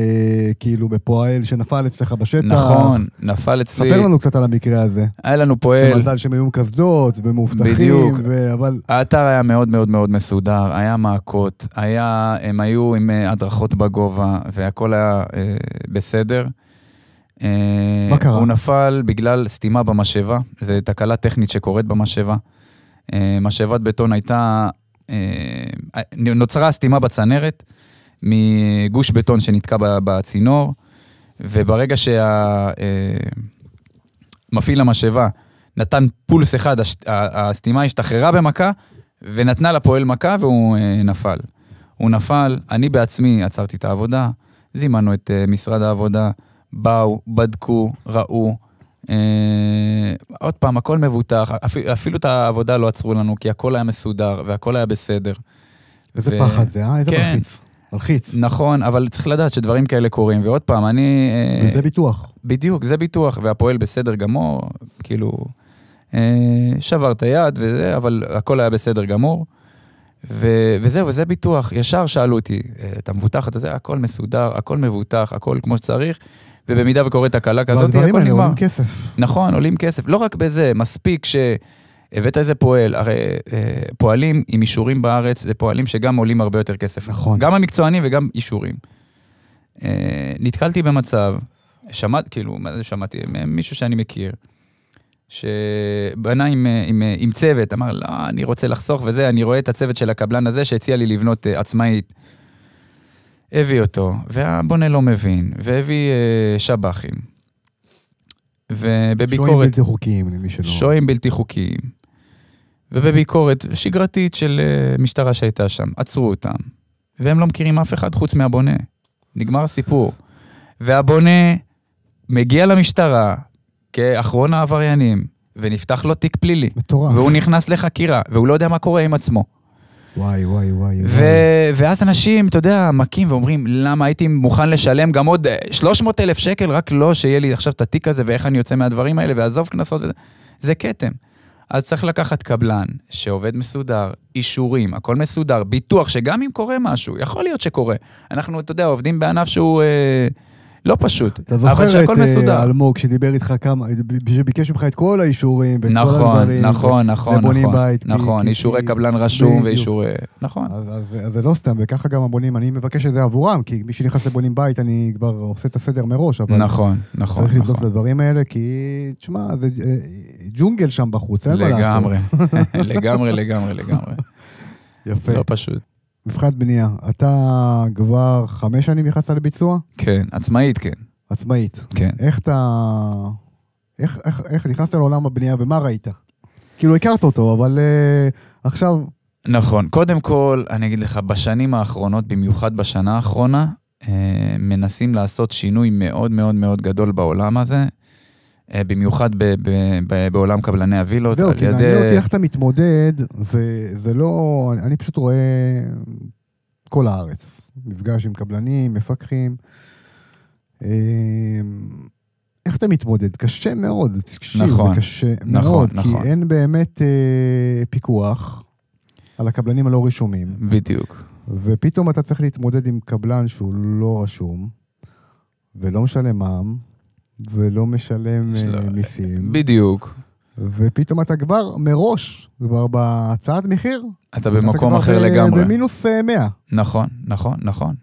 כאילו בפועל שנפל אצלך בשטח. נכון, נפל אצלי. ספר לנו קצת על המקרה הזה. היה לנו פועל. שמזל שהם היו עם קסדות ומאובטחים. בדיוק. ו... אבל... האתר היה מאוד מאוד מאוד מסודר, היה מעקות, היה, הם היו עם אה, הדרכות בגובה, והכל היה אה, בסדר. אה, מה קרה? הוא נפל בגלל סתימה במשאבה, זו תקלה טכנית שקורית במשאבה. אה, משאבת בטון הייתה אה, נוצרה סתימה בצנרת מגוש בטון שנתקע בצינור, וברגע שהמפעיל אה, המשאבה נתן פולס אחד, הסתימה השתחררה במכה, ונתנה לפועל מכה והוא אה, נפל. הוא נפל, אני בעצמי עצרתי את העבודה, זימנו את משרד העבודה, באו, בדקו, ראו, אה, עוד פעם, הכל מבוטח, אפילו את העבודה לא עצרו לנו, כי הכל היה מסודר והכל היה בסדר. איזה ו... פחד זה, אה? איזה כן. מלחיץ. מלחיץ. נכון, אבל צריך לדעת שדברים כאלה קורים, ועוד פעם, אני... אה, וזה ביטוח. בדיוק, זה ביטוח, והפועל בסדר גמור, כאילו, אה, שבר את היד וזה, אבל הכל היה בסדר גמור. ו- וזהו, וזה ביטוח. ישר שאלו אותי, אה, אתה מבוטח, אתה זה, הכל מסודר, הכל מבוטח, הכל כמו שצריך. ובמידה וקורית תקלה כזאת, הכל נגמר. הדברים האלה עולים כסף. נכון, עולים כסף. לא רק בזה, מספיק ש... הבאת איזה פועל, הרי אה, פועלים עם אישורים בארץ זה פועלים שגם עולים הרבה יותר כסף. נכון. גם המקצוענים וגם אישורים. אה, נתקלתי במצב, שמעת, כאילו, מה זה שמעתי? מישהו שאני מכיר, שבנה עם, אה, עם, עם צוות, אמר, לא, אני רוצה לחסוך וזה, אני רואה את הצוות של הקבלן הזה שהציע לי לבנות עצמאית. הביא אותו, והבונה לא מבין, והביא אה, שב"חים. ובביקורת... שוהים בלתי חוקיים, למי שלא... שוהים בלתי חוקיים. ובביקורת שגרתית של אה, משטרה שהייתה שם, עצרו אותם. והם לא מכירים אף אחד חוץ מהבונה. נגמר הסיפור. והבונה מגיע למשטרה כאחרון העבריינים, ונפתח לו תיק פלילי. מטורף. והוא נכנס לחקירה, והוא לא יודע מה קורה עם עצמו. וואי, וואי, וואי. ו... ואז אנשים, אתה יודע, מכים ואומרים, למה הייתי מוכן לשלם גם עוד 300 אה, אלף שקל, רק לא שיהיה לי עכשיו את התיק הזה, ואיך אני יוצא מהדברים האלה, ועזוב קנסות וזה. זה כתם. אז צריך לקחת קבלן שעובד מסודר, אישורים, הכל מסודר, ביטוח, שגם אם קורה משהו, יכול להיות שקורה. אנחנו, אתה יודע, עובדים בענף שהוא... אה, לא פשוט, אבל שהכל אה, מסודר. אתה זוכר את אלמוג שדיבר איתך כמה, שביקש ממך את כל האישורים, ואת נכון, כל הדברים. נכון, נכון, נכון. בית. נכון, כי, אישורי כי, קבלן רשום ואישורי... נכון. אז, אז, אז זה לא סתם, וככה גם הבונים, אני מבקש את זה עבורם, כי מי שנכנס לבונים בית, אני כבר עושה את הסדר מראש, אבל... נכון, נכון. צריך נכון. לבדוק את נכון. הדברים האלה, כי, תשמע, זה אה, ג'ונגל שם בחוץ, אין מה לעשות. לגמרי, לגמרי, לגמרי, לגמרי. יפה. לא פשוט. מבחינת בנייה, אתה כבר חמש שנים נכנסת לביצוע? כן, עצמאית כן. עצמאית. כן. איך אתה... איך, איך, איך נכנסת לעולם הבנייה ומה ראית? כאילו הכרת אותו, אבל אה, עכשיו... נכון. קודם כל, אני אגיד לך, בשנים האחרונות, במיוחד בשנה האחרונה, אה, מנסים לעשות שינוי מאוד מאוד מאוד גדול בעולם הזה. אה, במיוחד ב- ב- ב- בעולם קבלני הווילות. זהו, כי מעניין יודע איך אתה מתמודד, וזה לא... אני פשוט רואה כל הארץ. מפגש עם קבלנים, מפקחים. אמ, איך אתה מתמודד? קשה מאוד. תקשיב, נכון, זה קשה נכון, מאוד, נכון. כי אין באמת אה, פיקוח על הקבלנים הלא רשומים. בדיוק. ופתאום אתה צריך להתמודד עם קבלן שהוא לא רשום, ולא משלם מע"מ, ולא משלם אה, מיסים. בדיוק. ופתאום אתה כבר מראש, כבר בהצעת מחיר. אתה במקום אתה אחר ב- לגמרי. במינוס 100. אה, נכון, נכון, נכון.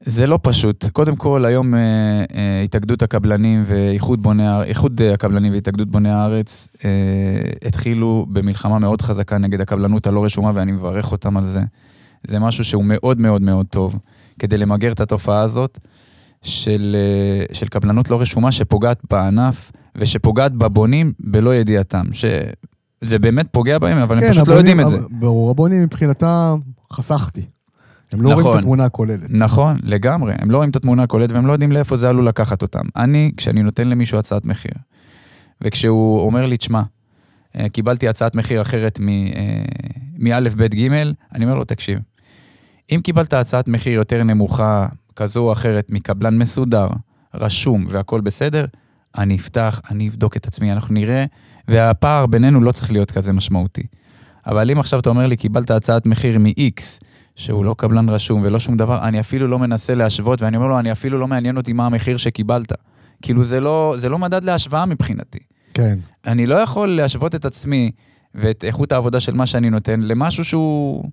זה לא פשוט. קודם כל, היום אה, אה, התאגדות הקבלנים ואיחוד בוני, איחוד אה, הקבלנים והתאגדות בוני הארץ אה, התחילו במלחמה מאוד חזקה נגד הקבלנות הלא רשומה, ואני מברך אותם על זה. זה משהו שהוא מאוד מאוד מאוד טוב כדי למגר את התופעה הזאת. של, אה, של קבלנות לא רשומה שפוגעת בענף ושפוגעת בבונים בלא ידיעתם. ש... זה באמת פוגע בהם, אבל כן, הם פשוט לא הבונים, לא יודעים את זה. ברור, הבונים מבחינתם, חסכתי. הם לא נכון, רואים את נכון. התמונה הכוללת. נכון, לגמרי. הם לא רואים את התמונה הכוללת והם לא יודעים לאיפה זה עלול לקחת אותם. אני, כשאני נותן למישהו הצעת מחיר, וכשהוא אומר לי, תשמע, אה, קיבלתי הצעת מחיר אחרת אה, מא', ב', ג', אני אומר לו, תקשיב, אם קיבלת הצעת מחיר יותר נמוכה כזו או אחרת מקבלן מסודר, רשום והכול בסדר, אני אפתח, אני אבדוק את עצמי, אנחנו נראה, והפער בינינו לא צריך להיות כזה משמעותי. אבל אם עכשיו אתה אומר לי, קיבלת הצעת מחיר מ-X, שהוא לא קבלן רשום ולא שום דבר, אני אפילו לא מנסה להשוות, ואני אומר לו, אני אפילו לא מעניין אותי מה המחיר שקיבלת. כאילו, זה לא, זה לא מדד להשוואה מבחינתי. כן. אני לא יכול להשוות את עצמי ואת איכות העבודה של מה שאני נותן למשהו שהוא...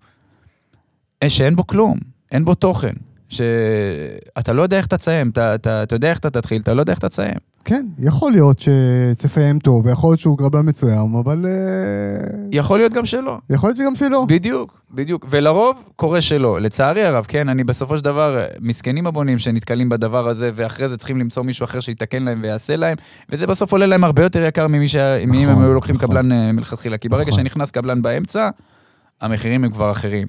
שאין בו כלום, אין בו תוכן. שאתה לא יודע איך אתה תסיים, אתה, אתה, אתה יודע איך אתה תתחיל, אתה לא יודע איך אתה תסיים. כן, יכול להיות שתסיים טוב, ויכול להיות שהוא גרבה מסוים, אבל... אה, יכול להיות גם שלא. יכול להיות שגם שלא. בדיוק, בדיוק. ולרוב קורה שלא. לצערי הרב, כן, אני בסופו של דבר, מסכנים הבונים שנתקלים בדבר הזה, ואחרי זה צריכים למצוא מישהו אחר שיתקן להם ויעשה להם, וזה בסוף עולה להם הרבה יותר יקר ממי שה... נכון, אם הם היו לוקחים נכון. קבלן אה, מלכתחילה. כי ברגע נכון. שנכנס קבלן באמצע, המחירים הם כבר אחרים.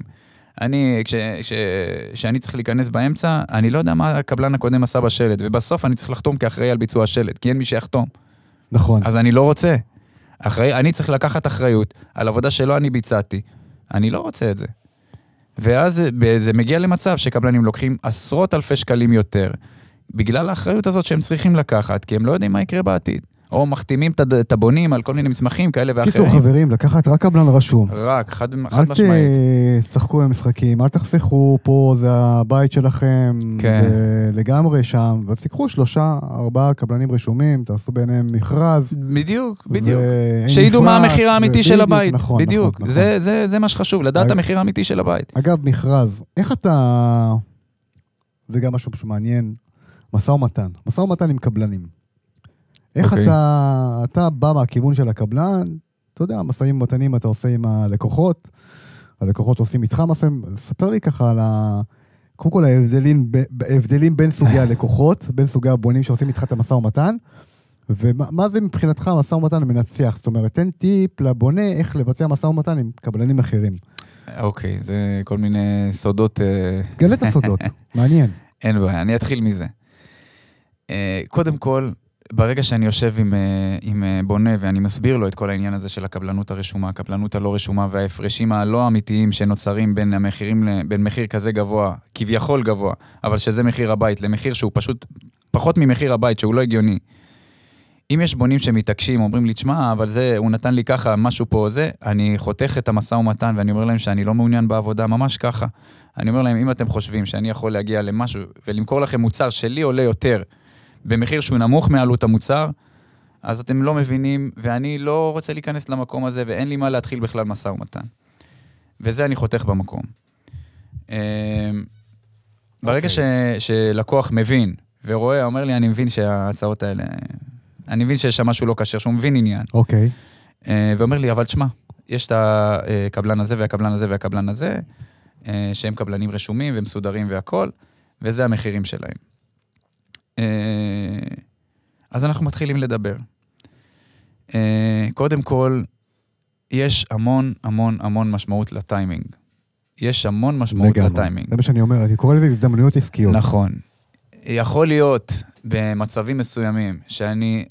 אני, כשאני צריך להיכנס באמצע, אני לא יודע מה הקבלן הקודם עשה בשלד, ובסוף אני צריך לחתום כאחראי על ביצוע השלד, כי אין מי שיחתום. נכון. אז אני לא רוצה. אחרי, אני צריך לקחת אחריות על עבודה שלא אני ביצעתי. אני לא רוצה את זה. ואז זה מגיע למצב שקבלנים לוקחים עשרות אלפי שקלים יותר, בגלל האחריות הזאת שהם צריכים לקחת, כי הם לא יודעים מה יקרה בעתיד. או מחתימים את הבונים על כל מיני מסמכים כאלה ואחרים. קיצור, חברים, לקחת רק קבלן רשום. רק, חד, חד משמעית. אל תשחקו עם המשחקים, אל תחסכו פה, זה הבית שלכם, כן. לגמרי שם, ואז תיקחו שלושה, ארבעה קבלנים רשומים, תעשו ביניהם מכרז. בדיוק, בדיוק. שידעו מה המחיר האמיתי של הבית. נכון, בדיוק, נכון, נכון. זה, נכון. זה, זה מה שחשוב, לדעת אג... המחיר האמיתי של הבית. אגב, מכרז, איך אתה... זה גם משהו שמעניין, משא ומתן. משא ומתן עם קבלנים. איך okay. אוקיי. אתה, אתה בא מהכיוון של הקבלן, אתה יודע, משאים ומתנים אתה עושה עם הלקוחות, הלקוחות עושים איתך משאים, ספר לי ככה על ה... קודם כל ההבדלים, ההבדלים בין סוגי הלקוחות, בין סוגי הבונים שעושים איתך את המשא ומתן, ומה זה מבחינתך המשא ומתן המנצח? זאת אומרת, תן טיפ לבונה איך לבצע משא ומתן עם קבלנים אחרים. אוקיי, okay, זה כל מיני סודות. תגלה אה, את הסודות, מעניין. אין בעיה, אני אתחיל מזה. אה, קודם כל, ברגע שאני יושב עם, אה, עם אה, בונה ואני מסביר לו את כל העניין הזה של הקבלנות הרשומה, הקבלנות הלא רשומה וההפרשים הלא אמיתיים שנוצרים בין המחירים, בין מחיר כזה גבוה, כביכול גבוה, אבל שזה מחיר הבית, למחיר שהוא פשוט פחות ממחיר הבית, שהוא לא הגיוני. אם יש בונים שמתעקשים, אומרים לי, תשמע, אבל זה, הוא נתן לי ככה, משהו פה, זה, אני חותך את המשא ומתן ואני אומר להם שאני לא מעוניין בעבודה, ממש ככה. אני אומר להם, אם אתם חושבים שאני יכול להגיע למשהו ולמכור לכם מוצר שלי עולה יותר, במחיר שהוא נמוך מעלות המוצר, אז אתם לא מבינים, ואני לא רוצה להיכנס למקום הזה, ואין לי מה להתחיל בכלל משא ומתן. וזה אני חותך במקום. אמ, ברגע Okay. אוקיי. ש, שלקוח מבין ורואה, אומר לי, אני מבין שההצעות האלה, אני מבין שיש שם משהו לא כשר, שהוא מבין עניין. אוקיי. Okay. אה, ואומר לי, אבל תשמע, יש את הקבלן הזה והקבלן הזה והקבלן הזה, אה, שהם קבלנים רשומים ומסודרים והכול, וזה המחירים שלהם. אה, אז אנחנו מתחילים לדבר. אה, קודם כל, יש המון המון המון משמעות לטיימינג. יש המון משמעות לגמרי. לטיימינג. זה מה שאני אומר, אני קורא לזה הזדמנויות עסקיות. נכון. יכול להיות במצבים מסוימים שאני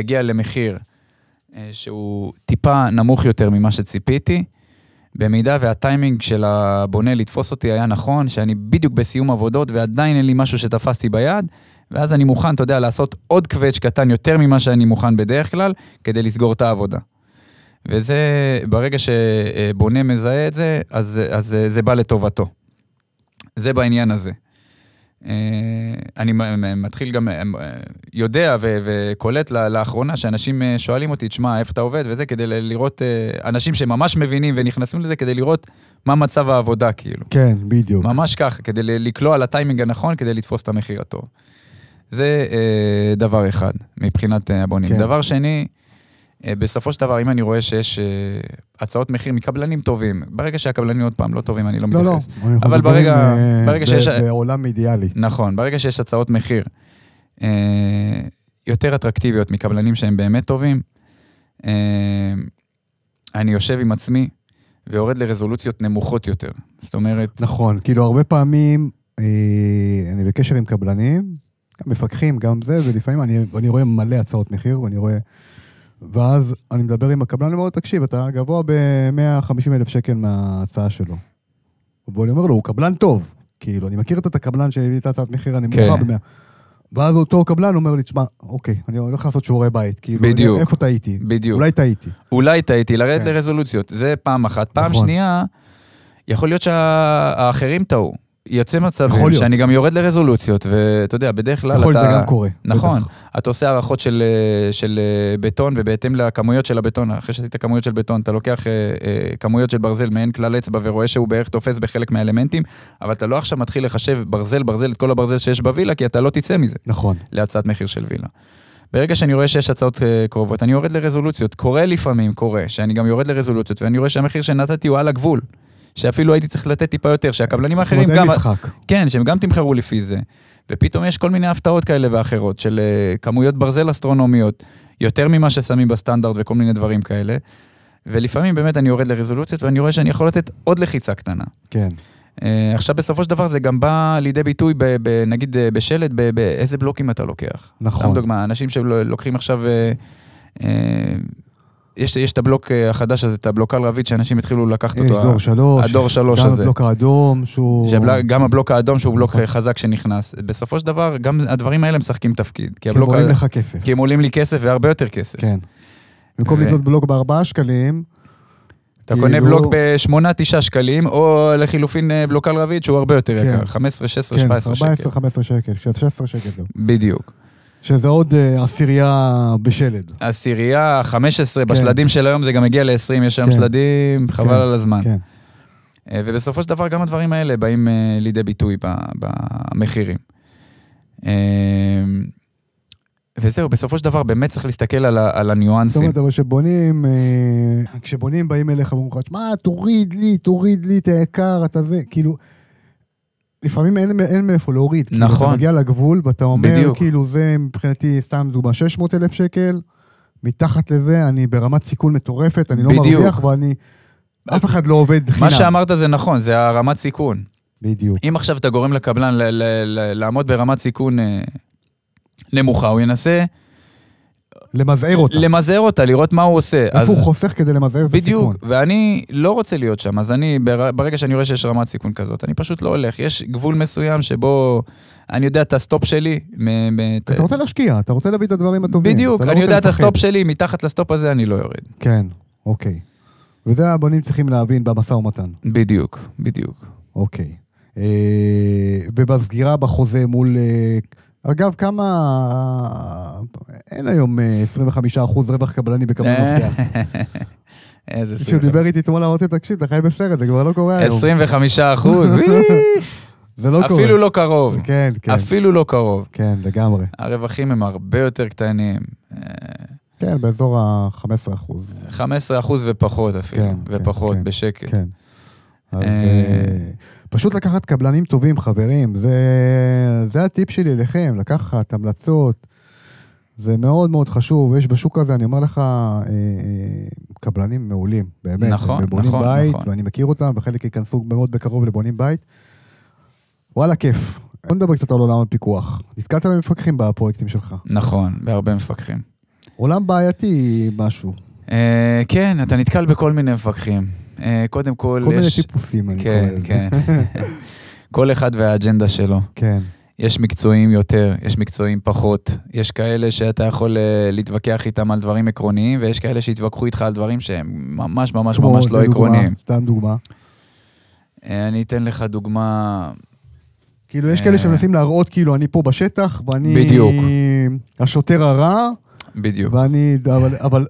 אגיע אה, למחיר אה, שהוא טיפה נמוך יותר ממה שציפיתי, במידה והטיימינג של הבונה לתפוס אותי היה נכון, שאני בדיוק בסיום עבודות ועדיין אין לי משהו שתפסתי ביד, ואז אני מוכן, אתה יודע, לעשות עוד קווץ' קטן יותר ממה שאני מוכן בדרך כלל, כדי לסגור את העבודה. וזה, ברגע שבונה מזהה את זה, אז, אז זה בא לטובתו. זה בעניין הזה. אה, אני מתחיל גם, אה, יודע וקולט לאחרונה שאנשים אה, שואלים אותי, תשמע, איפה אתה עובד וזה, כדי לראות, אנשים שממש מבינים ונכנסים לזה, כדי לראות מה מצב העבודה, כאילו. כן, בדיוק. ממש כך, כדי לקלוע לטיימינג הנכון, כדי לתפוס את המחיר הטוב. זה אה, דבר אחד, מבחינת אה, הבונים. כן. דבר שני, אה, בסופו של דבר, אם אני רואה שיש אה, הצעות מחיר מקבלנים טובים, ברגע שהקבלנים עוד פעם לא טובים, אני לא, לא, לא מתייחס. לא, לא, אבל ברגע, אה, ברגע ב- שיש... בעולם אידיאלי. נכון, ברגע שיש הצעות מחיר אה, יותר אטרקטיביות מקבלנים שהם באמת טובים, אה, אני יושב עם עצמי ויורד לרזולוציות נמוכות יותר. זאת אומרת... נכון, כאילו הרבה פעמים... אה, אני בקשר עם קבלנים, גם מפקחים, גם זה, ולפעמים אני, אני רואה מלא הצעות מחיר, ואני רואה... ואז אני מדבר עם הקבלן, אני אומר לו, תקשיב, אתה גבוה ב-150 אלף שקל מההצעה שלו. ואני אומר לו, הוא קבלן טוב. כאילו, אני מכיר את הקבלן שהביא את הצעת מחיר אני מוכר כן. ב-100. ואז אותו קבלן אומר לי, תשמע, אוקיי, אני הולך לעשות שיעורי בית. כאילו, בדיוק. אני, איפה טעיתי? בדיוק. אולי טעיתי. אולי טעיתי, לרדת כן. לרזולוציות. זה פעם אחת. פעם נכון. שנייה, יכול להיות שהאחרים טעו. יוצא מצבים שאני גם יורד לרזולוציות, ואתה יודע, בדרך כלל אתה... יכול להיות, זה גם קורה. נכון. בדרך. אתה עושה הערכות של, אה, של אה, בטון, ובהתאם לכמויות של הבטון, אחרי שעשית כמויות של בטון, אתה לוקח אה, כמויות של ברזל מעין כלל אצבע ורואה שהוא בערך תופס בחלק מהאלמנטים, אבל אתה לא עכשיו מתחיל לחשב ברזל, ברזל, את כל הברזל שיש בווילה, כי אתה לא תצא מזה. נכון. להצעת מחיר של וילה. ברגע שאני רואה שיש הצעות קרובות, אני יורד לרזולוציות. קורה לפעמים, קורה, שאני גם יורד לרזולוציות, ואני רואה שהמחיר שנתתי הוא על הגבול. שאפילו הייתי צריך לתת טיפה יותר, שהקבלנים האחרים גם... משחק. כן, שהם גם תמחרו לפי זה. ופתאום יש כל מיני הפתעות כאלה ואחרות של אה, כמויות ברזל אסטרונומיות, יותר ממה ששמים בסטנדרט וכל מיני דברים כאלה. ולפעמים באמת אני יורד לרזולוציות ואני רואה שאני יכול לתת עוד לחיצה קטנה. כן. Uh, עכשיו, בסופו של דבר זה גם בא לידי ביטוי, ב, ב, נגיד אה, בשלט, ב, באיזה בלוקים אתה לוקח. נכון. סתם דוגמה, אנשים שלוקחים עכשיו... Uh, uh, יש, יש את הבלוק אה, החדש הזה, את הבלוק על רביד, שאנשים התחילו לקחת יש אותו. יש דור שלוש. הדור שלוש גם הזה. גם הבלוק האדום, שהוא... שבלה, לא- גם הבלוק האדום, שהוא בלוק נכון. חזק שנכנס. בסופו של דבר, גם הדברים האלה משחקים תפקיד. כי, כי הם עולים לך כסף. כי הם עולים לי כסף והרבה יותר כסף. כן. במקום ו... לקנות בלוק בארבעה שקלים, אתה קונה לא... בלוק בשמונה, תשעה שקלים, או לחילופין אה, בלוק על רביד שהוא הרבה יותר כן. יקר, 15, 16, כן, 17 14, שקל. 15 שקל, 16 שקל זהו. בדיוק. שזה עוד אה, עשירייה בשלד. עשירייה, 15, כן. בשלדים של היום זה גם מגיע ל-20, יש היום כן. שלדים, חבל כן, על הזמן. כן. אה, ובסופו של דבר גם הדברים האלה באים אה, לידי ביטוי במחירים. וזהו, בסופו של דבר באמת צריך להסתכל על, ה- על הניואנסים. זאת אומרת, אבל כשבונים, כשבונים באים אליך ואומרים לך, שמע, תוריד לי, תוריד לי את היקר, אתה זה, כאילו... לפעמים אין, אין מאיפה להוריד. נכון. כאילו, אתה נכון. מגיע לגבול ואתה אומר, בדיוק. כאילו זה מבחינתי, סתם דוגמה, 600 אלף שקל, מתחת לזה אני ברמת סיכון מטורפת, אני לא בדיוק. מרוויח ואני... אף אחד לא עובד חינם. מה שאמרת זה נכון, זה הרמת סיכון. בדיוק. אם עכשיו אתה גורם לקבלן ל- ל- ל- לעמוד ברמת סיכון אה, נמוכה, הוא ינסה למזער אותה. למזער אותה, לראות מה הוא עושה. איפה אז... הוא חוסך כדי למזער את הסיכון. בדיוק, ואני לא רוצה להיות שם, אז אני, ברגע שאני רואה שיש רמת סיכון כזאת, אני פשוט לא הולך. יש גבול מסוים שבו אני יודע את הסטופ שלי. אתה רוצה להשקיע, אתה רוצה להביא את הדברים הטובים. בדיוק, לא אני יודע את הסטופ שלי, מתחת לסטופ הזה אני לא יורד. כן, אוקיי. וזה הבנים צריכים להבין במשא ומתן. בדיוק, בדיוק. אוקיי. אה, ובסגירה בחוזה מול אה, אגב, כמה... אין היום 25% אה, רווח קבלני בקבלן אה, מפתח. איזה סרט. כשהוא דיבר איתי אתמול, אמרתי, תקשיב, אתה חי בסרט, זה כבר לא קורה היום. 25 אחוז, זה לא קורה. אפילו לא קרוב. כן, כן. אפילו לא קרוב. כן, לגמרי. הרווחים הם הרבה יותר קטנים. אה, כן, באזור ה-15 אחוז. 15 אחוז ופחות אפילו, כן, כן, ופחות, כן. בשקט. כן. אז... פשוט לקחת קבלנים טובים, חברים, זה, זה הטיפ שלי לכם, לקחת המלצות, זה מאוד מאוד חשוב. יש בשוק הזה, אני אומר לך, אה, אה, קבלנים מעולים, באמת. נכון, בבונים נכון, בית, נכון. ואני מכיר אותם, וחלק ייכנסו מאוד בקרוב לבונים בית. וואלה, כיף. בוא נדבר קצת על עולם הפיקוח. נתקלת במפקחים בפרויקטים שלך. נכון, בהרבה מפקחים. עולם בעייתי משהו. אה, כן, אתה נתקל בכל מיני מפקחים. אה, קודם כל, כל יש... כל מיני טיפוסים, אני כן, קורא לזה. כן. כן. כל אחד והאג'נדה שלו. כן. יש מקצועים יותר, יש מקצועים פחות, יש כאלה שאתה יכול אה, להתווכח איתם על דברים עקרוניים, ויש כאלה שהתווכחו איתך על דברים שהם ממש ממש ממש לא עקרוניים. סתם דוגמה. אה, אני אתן לך דוגמה... כאילו, יש כאלה שמנסים להראות כאילו אני פה בשטח, ואני... בדיוק. השוטר הרע. בדיוק. ואני... אבל, אבל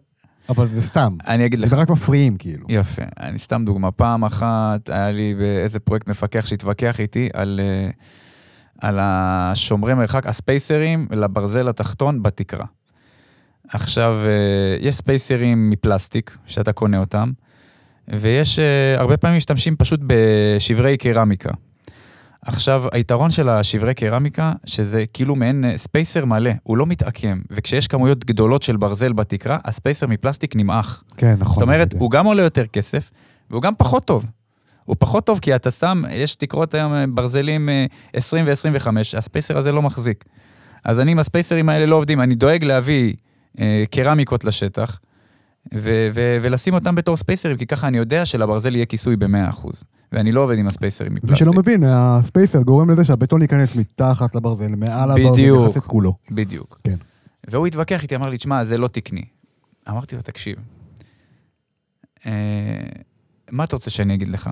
אבל זה סתם. אני אגיד לך. זה רק מפריעים, כאילו. יפה. אני סתם דוגמה. פעם אחת היה לי באיזה פרויקט מפקח שהתווכח איתי על, אה, על השומרי מרחק, הספייסרים לברזל התחתון בתקרה. עכשיו, אה, יש ספייסרים מפלסטיק, שאתה קונה אותם, ויש, אה, הרבה פעמים משתמשים פשוט בשברי קרמיקה. עכשיו, היתרון של השברי קרמיקה, שזה כאילו מעין אה, ספייסר מלא, הוא לא מתעקם, וכשיש כמויות גדולות של ברזל בתקרה, הספייסר מפלסטיק נמעך. כן, נכון. זאת אומרת, הוא גם עולה יותר כסף, והוא גם פחות טוב. הוא פחות טוב כי אתה שם, יש תקרות היום אה, ברזלים 20 אה, ו-25, הספייסר הזה לא מחזיק. אז אני עם הספייסרים האלה לא עובדים, אני דואג להביא אה, קרמיקות לשטח, ו- ו- ולשים אותם בתור ספייסרים, כי ככה אני יודע שלברזל יהיה כיסוי ב-100%. ואני לא עובד עם הספייסרים מפלסטיק. מי שלא מבין, הספייסר גורם לזה שהבטון ייכנס מתחת לברזל, מעל הברזל, ייכנס את כולו. בדיוק. כן. והוא התווכח איתי, אמר לי, תשמע, זה לא תקני. אמרתי לו, תקשיב, אה, מה אתה רוצה שאני אגיד לך?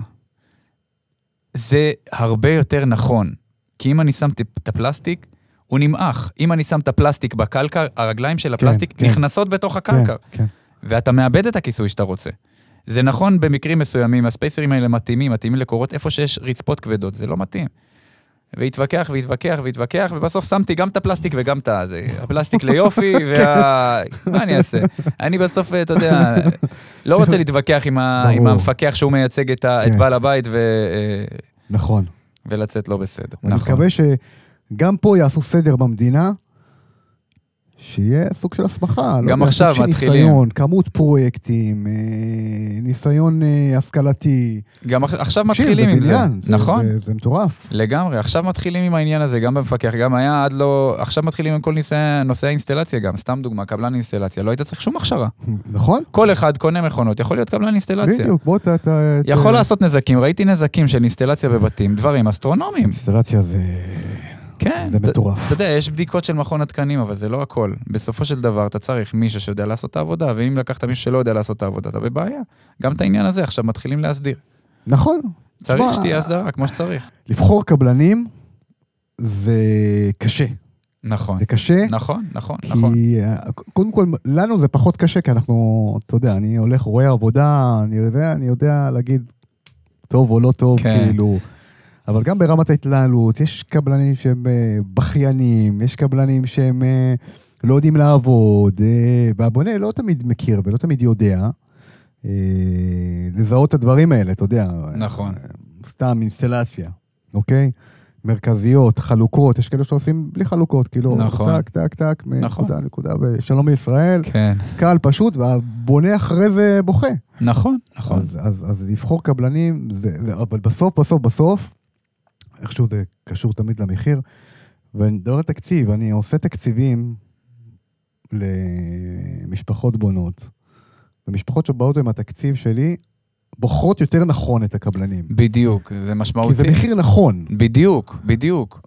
זה הרבה יותר נכון, כי אם אני שם את הפלסטיק, הוא נמעך. אם אני שם את הפלסטיק בקלקר, הרגליים של כן, הפלסטיק כן, נכנסות כן. בתוך הקלקר. כן, כן. ואתה מאבד את הכיסוי שאתה רוצה. זה נכון במקרים מסוימים, הספייסרים האלה מתאימים, מתאימים לקורות איפה שיש רצפות כבדות, זה לא מתאים. והתווכח והתווכח והתווכח, ובסוף שמתי גם את הפלסטיק וגם את הזה. הפלסטיק ליופי, וה... כן. מה אני אעשה? אני בסוף, אתה יודע, לא רוצה להתווכח עם, המפקח שהוא מייצג את, כן. בעל הבית ו... נכון. ולצאת לא בסדר. אני נכון. מקווה שגם פה יעשו סדר במדינה, שיהיה סוג של הסמכה. לא גם לא עכשיו מתחילים. ניסיון, כמות פרויקטים, אה, ניסיון אה, השכלתי. גם עכשיו מתחילים עם זה. זה נכון. זה, זה זה מטורף. לגמרי, עכשיו מתחילים עם העניין הזה, גם במפקח, גם היה עד לא... עכשיו מתחילים עם כל ניסי, נושא האינסטלציה גם, סתם דוגמה, קבלן אינסטלציה, לא היית צריך שום הכשרה. נכון. כל אחד קונה מכונות, יכול להיות קבלן אינסטלציה. בדיוק, בוא ת... ת יכול לעשות נזקים, ראיתי נזקים של אינסטלציה בבתים, דברים אסטרונומיים. אינסטלציה זה... כן. זה מטורף. אתה יודע, יש בדיקות של מכון התקנים, אבל זה לא הכל. בסופו של דבר, אתה צריך מישהו שיודע לעשות את העבודה, ואם לקחת מישהו שלא יודע לעשות את העבודה, אתה בבעיה. גם את העניין הזה עכשיו מתחילים להסדיר. נכון. צריך שתהיה הסדרה, כמו שצריך. לבחור קבלנים זה קשה. נכון. זה קשה. נכון, נכון, כי, נכון. כי אה, קודם כל, לנו זה פחות קשה, כי אנחנו, אתה יודע, אני הולך, רואה עבודה, אני יודע, אני יודע להגיד טוב או לא טוב, כן. כאילו. אבל גם ברמת ההתנהלות, יש קבלנים שהם אה, בכיינים, יש קבלנים שהם אה, לא יודעים לעבוד, אה, והבונה לא תמיד מכיר ולא תמיד יודע לזהות את הדברים האלה, אתה יודע. נכון. סתם אינסטלציה, אוקיי? מרכזיות, חלוקות, יש כאלה שעושים בלי חלוקות, כאילו, נכון. טק, טק, טק, נכון. נקודה, נקודה, ושלום מישראל. כן. קהל פשוט, והבונה אחרי זה בוכה. נכון, נכון. אז, אז, אז לבחור קבלנים, זה, זה, אבל בסוף, בסוף, בסוף, איכשהו זה קשור תמיד למחיר. ואני מדבר על תקציב, אני עושה תקציבים למשפחות בונות. ומשפחות שבאות עם התקציב שלי, בוחרות יותר נכון את הקבלנים. בדיוק, זה משמעותי. כי זה מחיר נכון. בדיוק, בדיוק.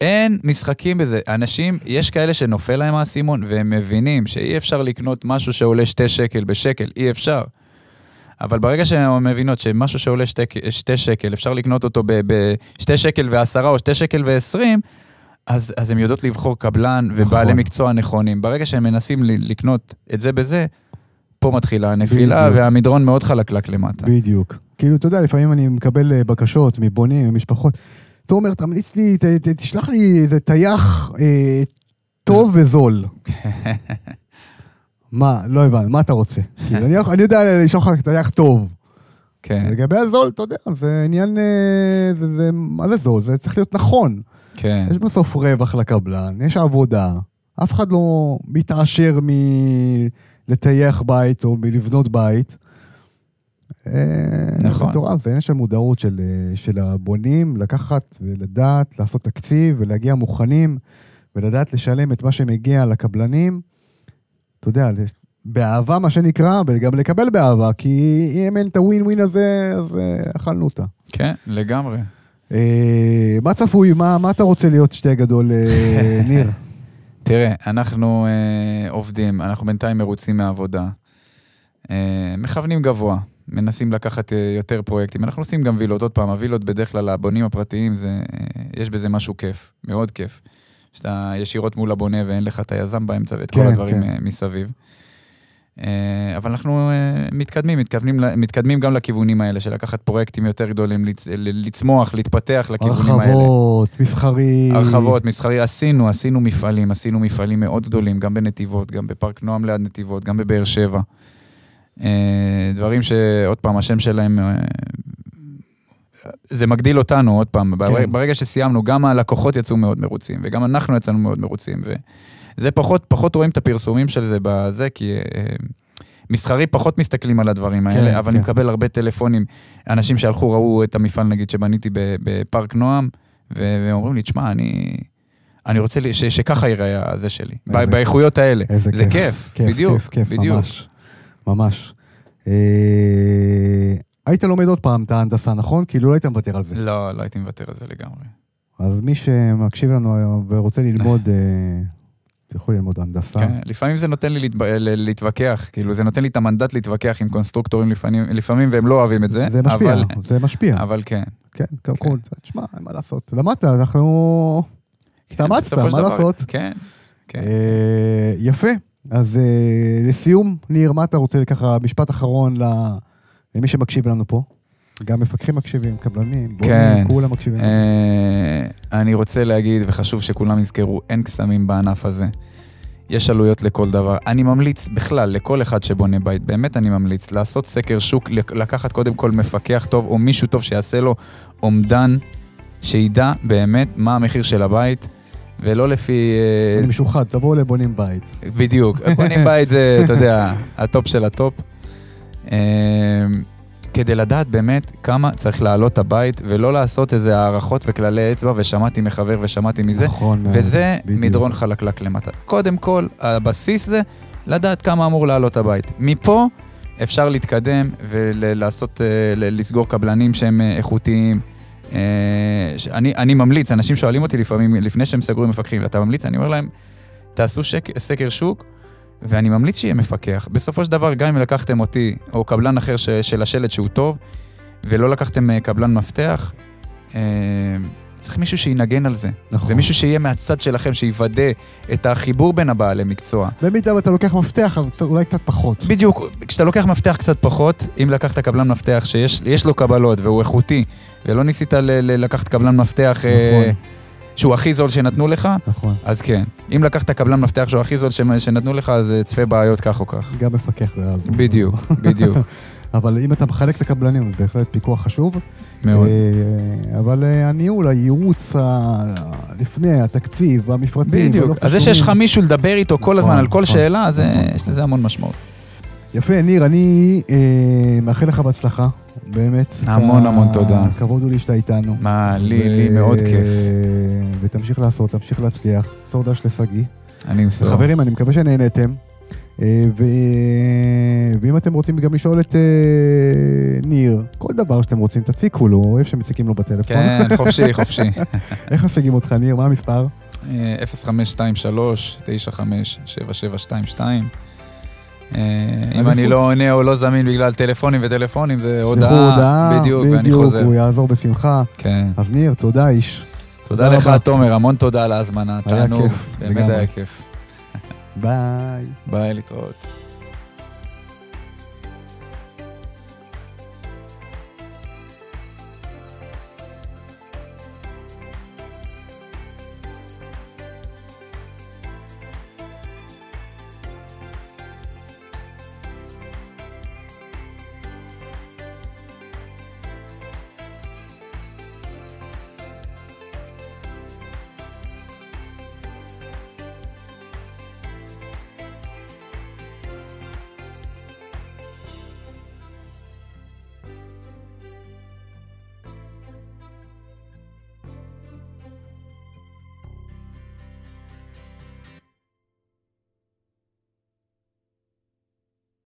אין משחקים בזה. אנשים, יש כאלה שנופל להם האסימון, והם מבינים שאי אפשר לקנות משהו שעולה שתי שקל בשקל, אי אפשר. אבל ברגע שהן מבינות שמשהו שעולה שתי, שתי שקל, אפשר לקנות אותו בשתי שקל ועשרה או שתי שקל ועשרים, אז, אז הן יודעות לבחור קבלן ובעלי נכון. מקצוע נכונים. ברגע שהן מנסים לקנות את זה בזה, פה מתחילה הנפילה, בדיוק. והמדרון מאוד חלקלק למטה. בדיוק. כאילו, אתה יודע, לפעמים אני מקבל אה, בקשות מבונים, ממשפחות. תומר, תמליץ לי, ת, ת, תשלח לי איזה טייח אה, טוב וזול. מה, לא הבנתי, מה אתה רוצה? כאילו, אני, יודע לשאול לך את היח טוב. כן. לגבי הזול, אתה יודע, זה עניין, אה, מה זה זול? זה צריך להיות נכון. כן. יש בסוף רווח לקבלן, יש עבודה, אף אחד לא מתעשר מלטייח בית או מלבנות בית. אה, נכון. זה מטורף, זה עניין של מודעות של, אה, של הבונים, לקחת ולדעת, לעשות תקציב ולהגיע מוכנים ולדעת לשלם את מה שמגיע לקבלנים. אתה יודע, באהבה, מה שנקרא, וגם לקבל באהבה, כי אם אין את הווין-ווין הזה, אז אה, אכלנו אותה. כן, לגמרי. אה, מה צפוי? מה, מה אתה רוצה להיות שתי גדול, אה, ניר? תראה, אנחנו אה, עובדים, אנחנו בינתיים מרוצים מהעבודה. אה, מכוונים גבוה, מנסים לקחת אה, יותר פרויקטים. אנחנו עושים גם וילות, עוד פעם, הווילות בדרך כלל, הבונים הפרטיים, זה, אה, יש בזה משהו כיף, מאוד כיף. שאתה ישירות מול הבונה ואין לך את היזם באמצע ואת כן, כל הדברים כן. אה, מסביב. אה, אבל אנחנו אה, מתקדמים, מתקדמים, מתקדמים גם לכיוונים האלה, של לקחת פרויקטים יותר גדולים, לצמוח, להתפתח לכיוונים הרחבות, האלה. הרחבות, מסחרי. הרחבות, מסחרי. עשינו, עשינו מפעלים, עשינו מפעלים מאוד גדולים, גם בנתיבות, גם בפארק נועם ליד נתיבות, גם בבאר שבע. דברים שעוד פעם, השם שלהם זה מגדיל אותנו, עוד פעם, כן. ברגע שסיימנו, גם הלקוחות יצאו מאוד מרוצים, וגם אנחנו יצאנו מאוד מרוצים, וזה פחות, פחות רואים את הפרסומים של זה בזה, כי... אה, מסחרי פחות מסתכלים על הדברים האלה, כן, אבל כן. אני מקבל הרבה טלפונים, אנשים שהלכו, ראו את המפעל, נגיד, שבניתי בפארק נועם, ואומרים לי, תשמע, אני... אני רוצה לי, ש, שככה ייראה הזה שלי, איזה, באיכויות האלה. איזה זה כיף, כיף, כיף בדיוק, כיף, כיף, בדיוק. ממש, ממש. אה, היית לומד עוד פעם את ההנדסה, נכון? כאילו לא היית מוותר על זה. לא, לא הייתי מוותר על זה לגמרי. אז מי שמקשיב לנו היום ורוצה ללמוד, תלכו אה, ללמוד הנדסה. כן, לפעמים זה נותן לי להתב... להתווכח, כאילו זה נותן לי את המנדט להתווכח עם קונסטרוקטורים לפעמים, לפעמים והם לא אוהבים את זה. זה משפיע, אבל... זה משפיע. אבל כן. כן, קודם כן. כל, תשמע, מה לעשות. למדת, אנחנו... כן, התאמצת, מה לעשות? כן, כן. אה, יפה, אז אה, לסיום, ניר, מה אתה רוצה ככה, משפט אחרון ל... לה... למי שמקשיב לנו פה, גם מפקחים מקשיבים, קבלנים, בונים, כן. כולם מקשיבים. אה, אני רוצה להגיד, וחשוב שכולם יזכרו, אין קסמים בענף הזה. יש עלויות לכל דבר. אני ממליץ בכלל לכל אחד שבונה בית, באמת אני ממליץ, לעשות סקר שוק, לקחת קודם כל מפקח טוב או מישהו טוב שיעשה לו אומדן, שידע באמת מה המחיר של הבית. ולא לפי... אה, אני משוחד, תבואו לבונים בית. בדיוק, בונים בית זה, אתה יודע, הטופ של הטופ. אמ, כדי לדעת באמת כמה צריך לעלות הבית, ולא לעשות איזה הערכות וכללי אצבע, ושמעתי מחבר ושמעתי מזה. נכון. אה, וזה בדיוק. מדרון חלקלק למטה. קודם כל, הבסיס זה לדעת כמה אמור לעלות הבית. מפה אפשר להתקדם ולעשות, אה, לסגור קבלנים שהם אה, איכותיים. אני, אני ממליץ, אנשים שואלים אותי לפעמים, לפני שהם סגרו עם מפקחים, אתה ממליץ? אני אומר להם, תעשו שק, סקר שוק. ואני ממליץ שיהיה מפקח. בסופו של דבר, גם אם לקחתם אותי או קבלן אחר ש, של השלט שהוא טוב, ולא לקחתם אה, קבלן מפתח, אה, צריך מישהו שינגן על זה. נכון. ומישהו שיהיה מהצד שלכם, שיוודא את החיבור בין הבעלי מקצוע. במידה ואתה לוקח מפתח, אז קצת, אולי קצת פחות. בדיוק, כשאתה לוקח מפתח קצת פחות, אם לקחת קבלן מפתח שיש לו קבלות והוא איכותי, ולא ניסית ל- ל- לקחת קבלן מפתח... אה, נכון. אה, שהוא הכי זול שנתנו לך, נכון. אז כן. אם לקחת קבלן מפתח שהוא הכי זול שנתנו לך, אז אה, צפה בעיות כך או כך. גם מפקח לא יעזור. בדיוק, בדיוק. אבל אם אתה מחלק את הקבלנים, זה בהחלט פיקוח חשוב. מאוד. אה, אבל אה, הניהול, הייעוץ, לפני, התקציב, המפרטים. בדיוק. אז זה שיש לך מישהו לדבר איתו כל הזמן נכון, על כל נכון, שאלה, נכון. יש לזה המון משמעות. יפה, ניר, אני אה, מאחל לך בהצלחה, באמת. המון המון תודה. כבוד הוא לי שאתה איתנו. מה, לי, ו- לי מאוד כיף. ותמשיך לעשות, תמשיך להצליח. מסור דש לשגיא. אני מסור. חברים, אני מקווה שנהנתם. אה, ו... ואם אתם רוצים גם לשאול את אה, ניר, כל דבר שאתם רוצים, תציקו לו, איפה שמציקים לו בטלפון. כן, חופשי, חופשי. איך משיגים אותך, ניר? מה המספר? 0523-957722. אה, אה, אם אני לא עונה או לא זמין בגלל טלפונים וטלפונים, זה הודעה, בדיוק, ואני חוזר. בדיוק, הוא יעזור בשמחה. כן. אז ניר, תודה איש. תודה לך, תומר, המון תודה על ההזמנה, תענוג, באמת היה כיף. ביי. ביי, להתראות.